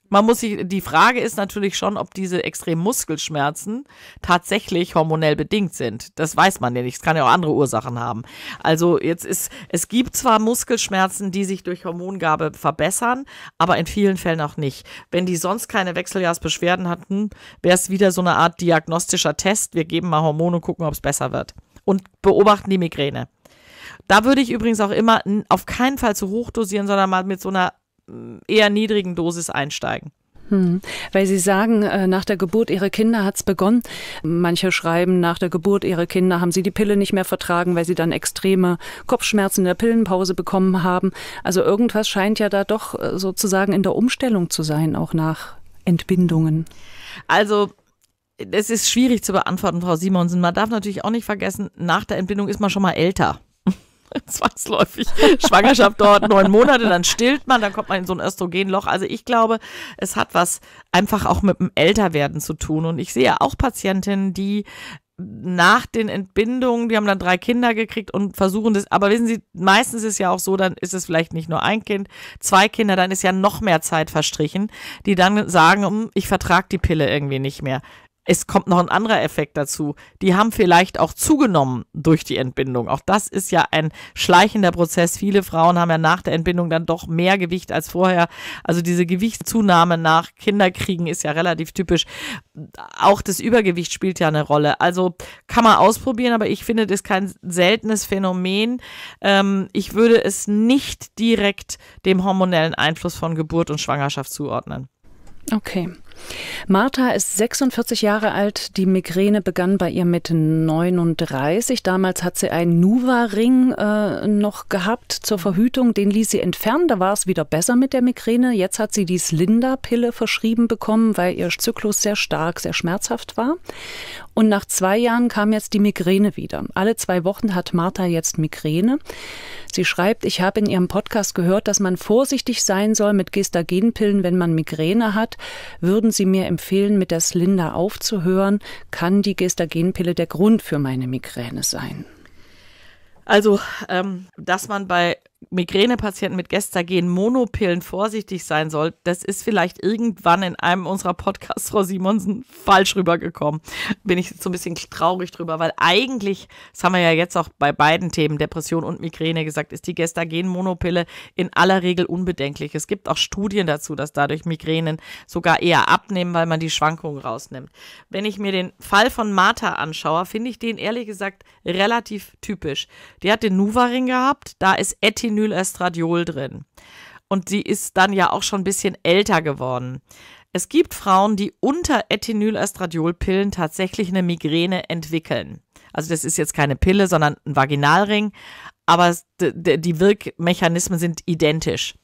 Man muss sich, die Frage ist natürlich schon, ob diese extremen Muskelschmerzen tatsächlich hormonell bedingt sind. Das weiß man ja nicht. Es kann ja auch andere Ursachen haben. Also jetzt ist, es gibt zwar Muskelschmerzen, die sich durch Hormongabe verbessern, aber in vielen Fällen auch nicht. Wenn die sonst keine Wechseljahrsbeschwerden hatten, wäre es wieder so eine Art diagnostischer Test. Wir geben mal Hormone und gucken, ob es besser wird. Und beobachten die Migräne. Da würde ich übrigens auch immer auf keinen Fall zu hoch dosieren, sondern mal mit so einer eher niedrigen Dosis einsteigen. Hm. Weil Sie sagen, äh, nach der Geburt Ihrer Kinder hat's begonnen. Manche schreiben, nach der Geburt Ihrer Kinder haben Sie die Pille nicht mehr vertragen, weil Sie dann extreme Kopfschmerzen in der Pillenpause bekommen haben. Also irgendwas scheint ja da doch äh, sozusagen in der Umstellung zu sein, auch nach Entbindungen. Also es ist schwierig zu beantworten, Frau Simonsen. Man darf natürlich auch nicht vergessen, nach der Entbindung ist man schon mal älter. zwangsläufig Schwangerschaft dauert neun Monate, dann stillt man, dann kommt man in so ein Östrogenloch. Also ich glaube, es hat was einfach auch mit dem Älterwerden zu tun. Und ich sehe auch Patientinnen, die nach den Entbindungen, die haben dann drei Kinder gekriegt und versuchen das, aber wissen Sie, meistens ist ja auch so, dann ist es vielleicht nicht nur ein Kind, zwei Kinder, dann ist ja noch mehr Zeit verstrichen, die dann sagen, hm, ich vertrage die Pille irgendwie nicht mehr es kommt noch ein anderer Effekt dazu. Die haben vielleicht auch zugenommen durch die Entbindung. Auch das ist ja ein schleichender Prozess. Viele Frauen haben ja nach der Entbindung dann doch mehr Gewicht als vorher. Also diese Gewichtszunahme nach Kinderkriegen ist ja relativ typisch. Auch das Übergewicht spielt ja eine Rolle. Also kann man ausprobieren, aber ich finde, das ist kein seltenes Phänomen. Ähm, ich würde es nicht direkt dem hormonellen Einfluss von Geburt und Schwangerschaft zuordnen. Okay. Martha ist 46 Jahre alt. Die Migräne begann bei ihr mit 39. Damals hat sie einen Nuva-Ring äh, noch gehabt zur Verhütung. Den ließ sie entfernen. Da war es wieder besser mit der Migräne. Jetzt hat sie die Slinda-Pille verschrieben bekommen, weil ihr Zyklus sehr stark, sehr schmerzhaft war. Und nach zwei Jahren kam jetzt die Migräne wieder. Alle zwei Wochen hat Martha jetzt Migräne. Sie schreibt, ich habe in ihrem Podcast gehört, dass man vorsichtig sein soll mit Gestagenpillen, wenn man Migräne hat. Würden würden Sie mir empfehlen, mit der Slinda aufzuhören? Kann die Gestagenpille der Grund für meine Migräne sein? Also, ähm, dass man bei Migränepatienten mit Gestagen Monopillen vorsichtig sein soll, das ist vielleicht irgendwann in einem unserer Podcasts, Frau Simonsen, falsch rübergekommen. Bin ich so ein bisschen traurig drüber, weil eigentlich, das haben wir ja jetzt auch bei beiden Themen, Depression und Migräne gesagt, ist die Gestagen Monopille in aller Regel unbedenklich. Es gibt auch Studien dazu, dass dadurch Migränen sogar eher abnehmen, weil man die Schwankungen rausnimmt. Wenn ich mir den Fall von Martha anschaue, finde ich den ehrlich gesagt relativ typisch. Die hat den Nuvaring gehabt, da ist Etin Phenylöstradiol drin. Und die ist dann ja auch schon ein bisschen älter geworden. Es gibt Frauen, die unter Ethinylöstradiolpillen tatsächlich eine Migräne entwickeln. Also das ist jetzt keine Pille, sondern ein Vaginalring, aber die Wirkmechanismen sind identisch.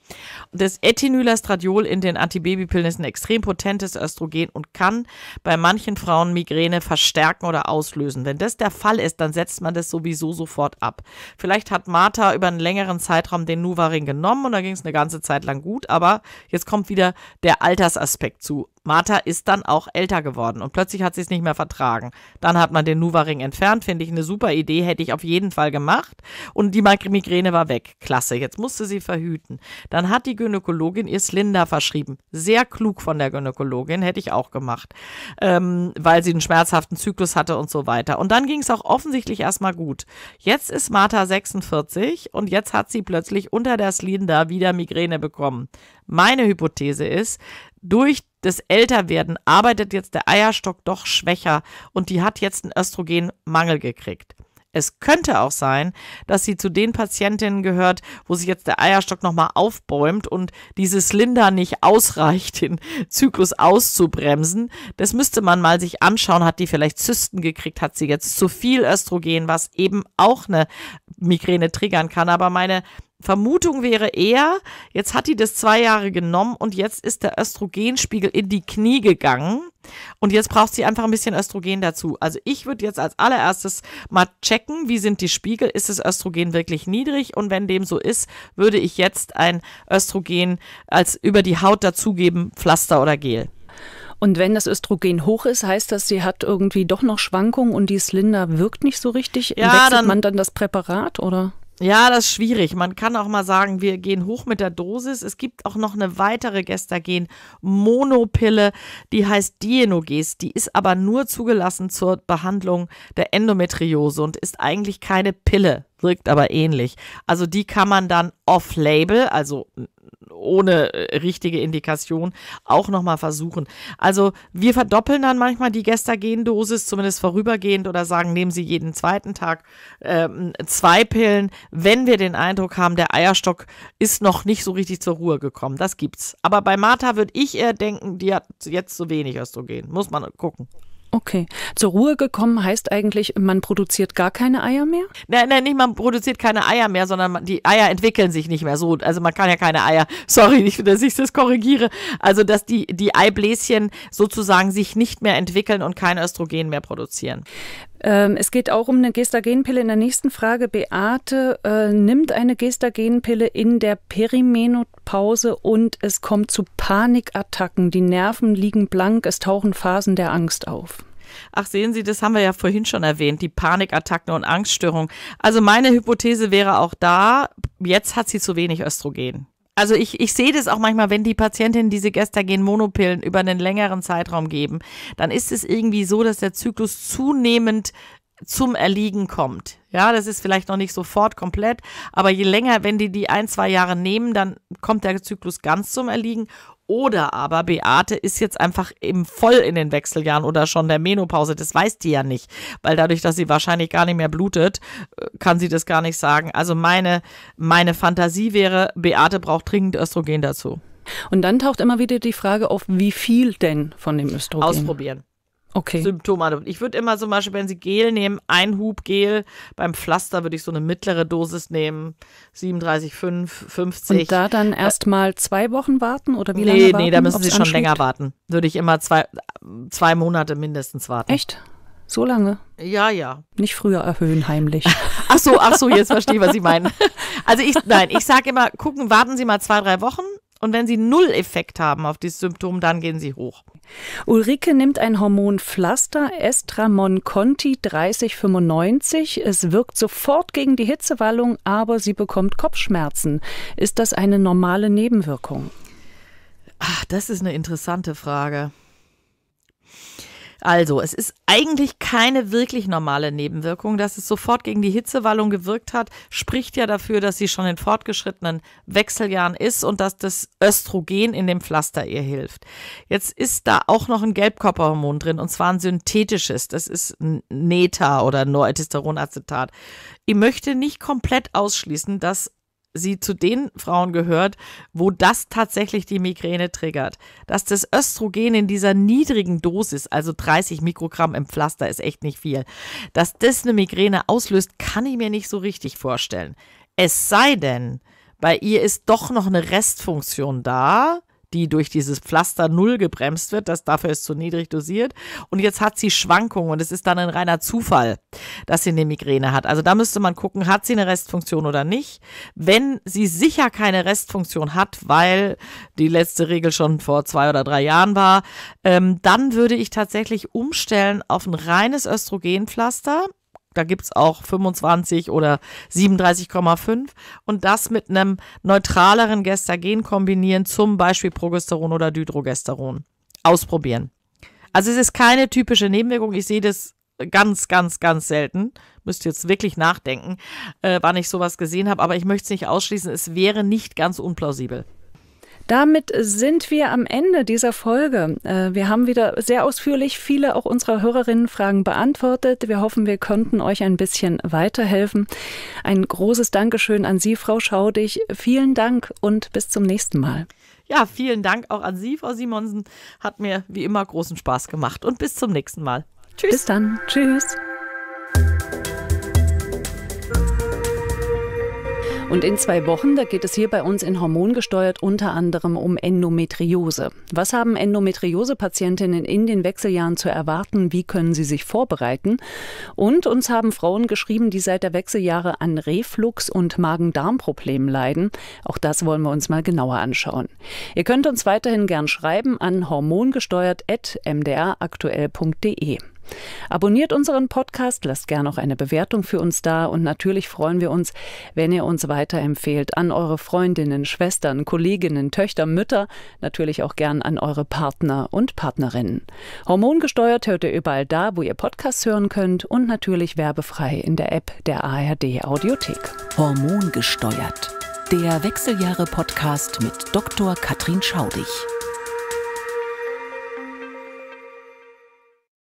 Das Ethinylestradiol in den Antibabypillen ist ein extrem potentes Östrogen und kann bei manchen Frauen Migräne verstärken oder auslösen. Wenn das der Fall ist, dann setzt man das sowieso sofort ab. Vielleicht hat Martha über einen längeren Zeitraum den Nuvaring genommen und da ging es eine ganze Zeit lang gut, aber jetzt kommt wieder der Altersaspekt zu. Martha ist dann auch älter geworden und plötzlich hat sie es nicht mehr vertragen. Dann hat man den Nuvaring entfernt, finde ich eine super Idee, hätte ich auf jeden Fall gemacht und die Migräne war weg. Klasse, jetzt musste sie verhüten. Dann hat die Gynäkologin ihr Slinder verschrieben. Sehr klug von der Gynäkologin, hätte ich auch gemacht, ähm, weil sie einen schmerzhaften Zyklus hatte und so weiter. Und dann ging es auch offensichtlich erstmal gut. Jetzt ist Martha 46 und jetzt hat sie plötzlich unter der Slinder wieder Migräne bekommen. Meine Hypothese ist, durch das Älterwerden arbeitet jetzt der Eierstock doch schwächer und die hat jetzt einen Östrogenmangel gekriegt. Es könnte auch sein, dass sie zu den Patientinnen gehört, wo sich jetzt der Eierstock nochmal aufbäumt und dieses Linder nicht ausreicht, den Zyklus auszubremsen. Das müsste man mal sich anschauen. Hat die vielleicht Zysten gekriegt? Hat sie jetzt zu viel Östrogen, was eben auch eine Migräne triggern kann? Aber meine Vermutung wäre eher, jetzt hat die das zwei Jahre genommen und jetzt ist der Östrogenspiegel in die Knie gegangen und jetzt braucht sie einfach ein bisschen Östrogen dazu. Also ich würde jetzt als allererstes mal checken, wie sind die Spiegel, ist das Östrogen wirklich niedrig und wenn dem so ist, würde ich jetzt ein Östrogen als über die Haut dazugeben, Pflaster oder Gel. Und wenn das Östrogen hoch ist, heißt das, sie hat irgendwie doch noch Schwankungen und die Slinder wirkt nicht so richtig. Ja, Wechselt dann, man dann das Präparat oder? Ja, das ist schwierig. Man kann auch mal sagen, wir gehen hoch mit der Dosis. Es gibt auch noch eine weitere Gestagen-Monopille, die heißt Dienoges. Die ist aber nur zugelassen zur Behandlung der Endometriose und ist eigentlich keine Pille, wirkt aber ähnlich. Also die kann man dann off-label, also ohne äh, richtige Indikation auch nochmal versuchen. Also wir verdoppeln dann manchmal die Gestagendosis, zumindest vorübergehend, oder sagen, nehmen Sie jeden zweiten Tag ähm, zwei Pillen, wenn wir den Eindruck haben, der Eierstock ist noch nicht so richtig zur Ruhe gekommen. Das gibt's. Aber bei Martha würde ich eher denken, die hat jetzt zu wenig Östrogen. Muss man gucken. Okay. Zur Ruhe gekommen heißt eigentlich, man produziert gar keine Eier mehr? Nein, nein, nicht man produziert keine Eier mehr, sondern die Eier entwickeln sich nicht mehr so. Also man kann ja keine Eier, sorry, nicht, dass ich das korrigiere. Also, dass die, die Eibläschen sozusagen sich nicht mehr entwickeln und kein Östrogen mehr produzieren. Ähm, es geht auch um eine Gestagenpille. In der nächsten Frage, Beate, äh, nimmt eine Gestagenpille in der Perimenopause und es kommt zu Panikattacken. Die Nerven liegen blank, es tauchen Phasen der Angst auf. Ach, sehen Sie, das haben wir ja vorhin schon erwähnt, die Panikattacken und Angststörungen. Also meine Hypothese wäre auch da, jetzt hat sie zu wenig Östrogen also ich, ich sehe das auch manchmal, wenn die Patientinnen diese Gestagen-Monopillen über einen längeren Zeitraum geben, dann ist es irgendwie so, dass der Zyklus zunehmend zum Erliegen kommt. Ja, das ist vielleicht noch nicht sofort komplett, aber je länger, wenn die die ein, zwei Jahre nehmen, dann kommt der Zyklus ganz zum Erliegen oder aber Beate ist jetzt einfach eben voll in den Wechseljahren oder schon der Menopause. Das weiß die ja nicht, weil dadurch, dass sie wahrscheinlich gar nicht mehr blutet, äh, kann sie das gar nicht sagen. Also meine, meine Fantasie wäre, Beate braucht dringend Östrogen dazu. Und dann taucht immer wieder die Frage auf, wie viel denn von dem Östrogen? Ausprobieren okay. Symptome hat. Ich würde immer zum Beispiel, wenn Sie Gel nehmen, ein Hub Gel. Beim Pflaster würde ich so eine mittlere Dosis nehmen, 37, 5, 50. Und da dann äh, erstmal zwei Wochen warten oder wie nee, lange warten? Nee, da müssen Sie schon anschlägt? länger warten. Würde ich immer zwei, zwei Monate mindestens warten. Echt? So lange? Ja, ja. Nicht früher erhöhen heimlich. Ach so, ach so, jetzt verstehe ich, was Sie meinen. Also ich, nein, ich sage immer, gucken, warten Sie mal zwei, drei Wochen und wenn sie null Effekt haben auf dieses Symptom, dann gehen sie hoch. Ulrike nimmt ein Hormonpflaster Estramon Conti 3095. Es wirkt sofort gegen die Hitzewallung, aber sie bekommt Kopfschmerzen. Ist das eine normale Nebenwirkung? Ach, das ist eine interessante Frage. Also, es ist eigentlich keine wirklich normale Nebenwirkung. Dass es sofort gegen die Hitzewallung gewirkt hat, spricht ja dafür, dass sie schon in fortgeschrittenen Wechseljahren ist und dass das Östrogen in dem Pflaster ihr hilft. Jetzt ist da auch noch ein Gelbkörperhormon drin und zwar ein synthetisches. Das ist NETA oder Noretesteronacetat. Ich möchte nicht komplett ausschließen, dass sie zu den Frauen gehört, wo das tatsächlich die Migräne triggert. Dass das Östrogen in dieser niedrigen Dosis, also 30 Mikrogramm im Pflaster ist echt nicht viel, dass das eine Migräne auslöst, kann ich mir nicht so richtig vorstellen. Es sei denn, bei ihr ist doch noch eine Restfunktion da, die durch dieses Pflaster null gebremst wird. Das, dafür ist zu niedrig dosiert. Und jetzt hat sie Schwankungen und es ist dann ein reiner Zufall, dass sie eine Migräne hat. Also da müsste man gucken, hat sie eine Restfunktion oder nicht. Wenn sie sicher keine Restfunktion hat, weil die letzte Regel schon vor zwei oder drei Jahren war, ähm, dann würde ich tatsächlich umstellen auf ein reines Östrogenpflaster da gibt es auch 25 oder 37,5 und das mit einem neutraleren Gestagen kombinieren, zum Beispiel Progesteron oder Dydrogesteron. Ausprobieren. Also es ist keine typische Nebenwirkung. Ich sehe das ganz, ganz, ganz selten. Müsst jetzt wirklich nachdenken, äh, wann ich sowas gesehen habe, aber ich möchte es nicht ausschließen. Es wäre nicht ganz unplausibel. Damit sind wir am Ende dieser Folge. Äh, wir haben wieder sehr ausführlich viele auch unserer Hörerinnenfragen beantwortet. Wir hoffen, wir konnten euch ein bisschen weiterhelfen. Ein großes Dankeschön an Sie, Frau Schaudig. Vielen Dank und bis zum nächsten Mal. Ja, vielen Dank auch an Sie, Frau Simonsen. Hat mir wie immer großen Spaß gemacht und bis zum nächsten Mal. Tschüss. Bis dann. Tschüss. Und in zwei Wochen, da geht es hier bei uns in Hormongesteuert unter anderem um Endometriose. Was haben Endometriose-Patientinnen in den Wechseljahren zu erwarten? Wie können sie sich vorbereiten? Und uns haben Frauen geschrieben, die seit der Wechseljahre an Reflux und Magen-Darm-Problemen leiden. Auch das wollen wir uns mal genauer anschauen. Ihr könnt uns weiterhin gern schreiben an hormongesteuert.mdraktuell.de. Abonniert unseren Podcast, lasst gerne auch eine Bewertung für uns da und natürlich freuen wir uns, wenn ihr uns weiterempfehlt an eure Freundinnen, Schwestern, Kolleginnen, Töchter, Mütter, natürlich auch gern an eure Partner und Partnerinnen. Hormongesteuert hört ihr überall da, wo ihr Podcasts hören könnt und natürlich werbefrei in der App der ARD Audiothek. Hormongesteuert. Der Wechseljahre-Podcast mit Dr. Katrin Schaudig.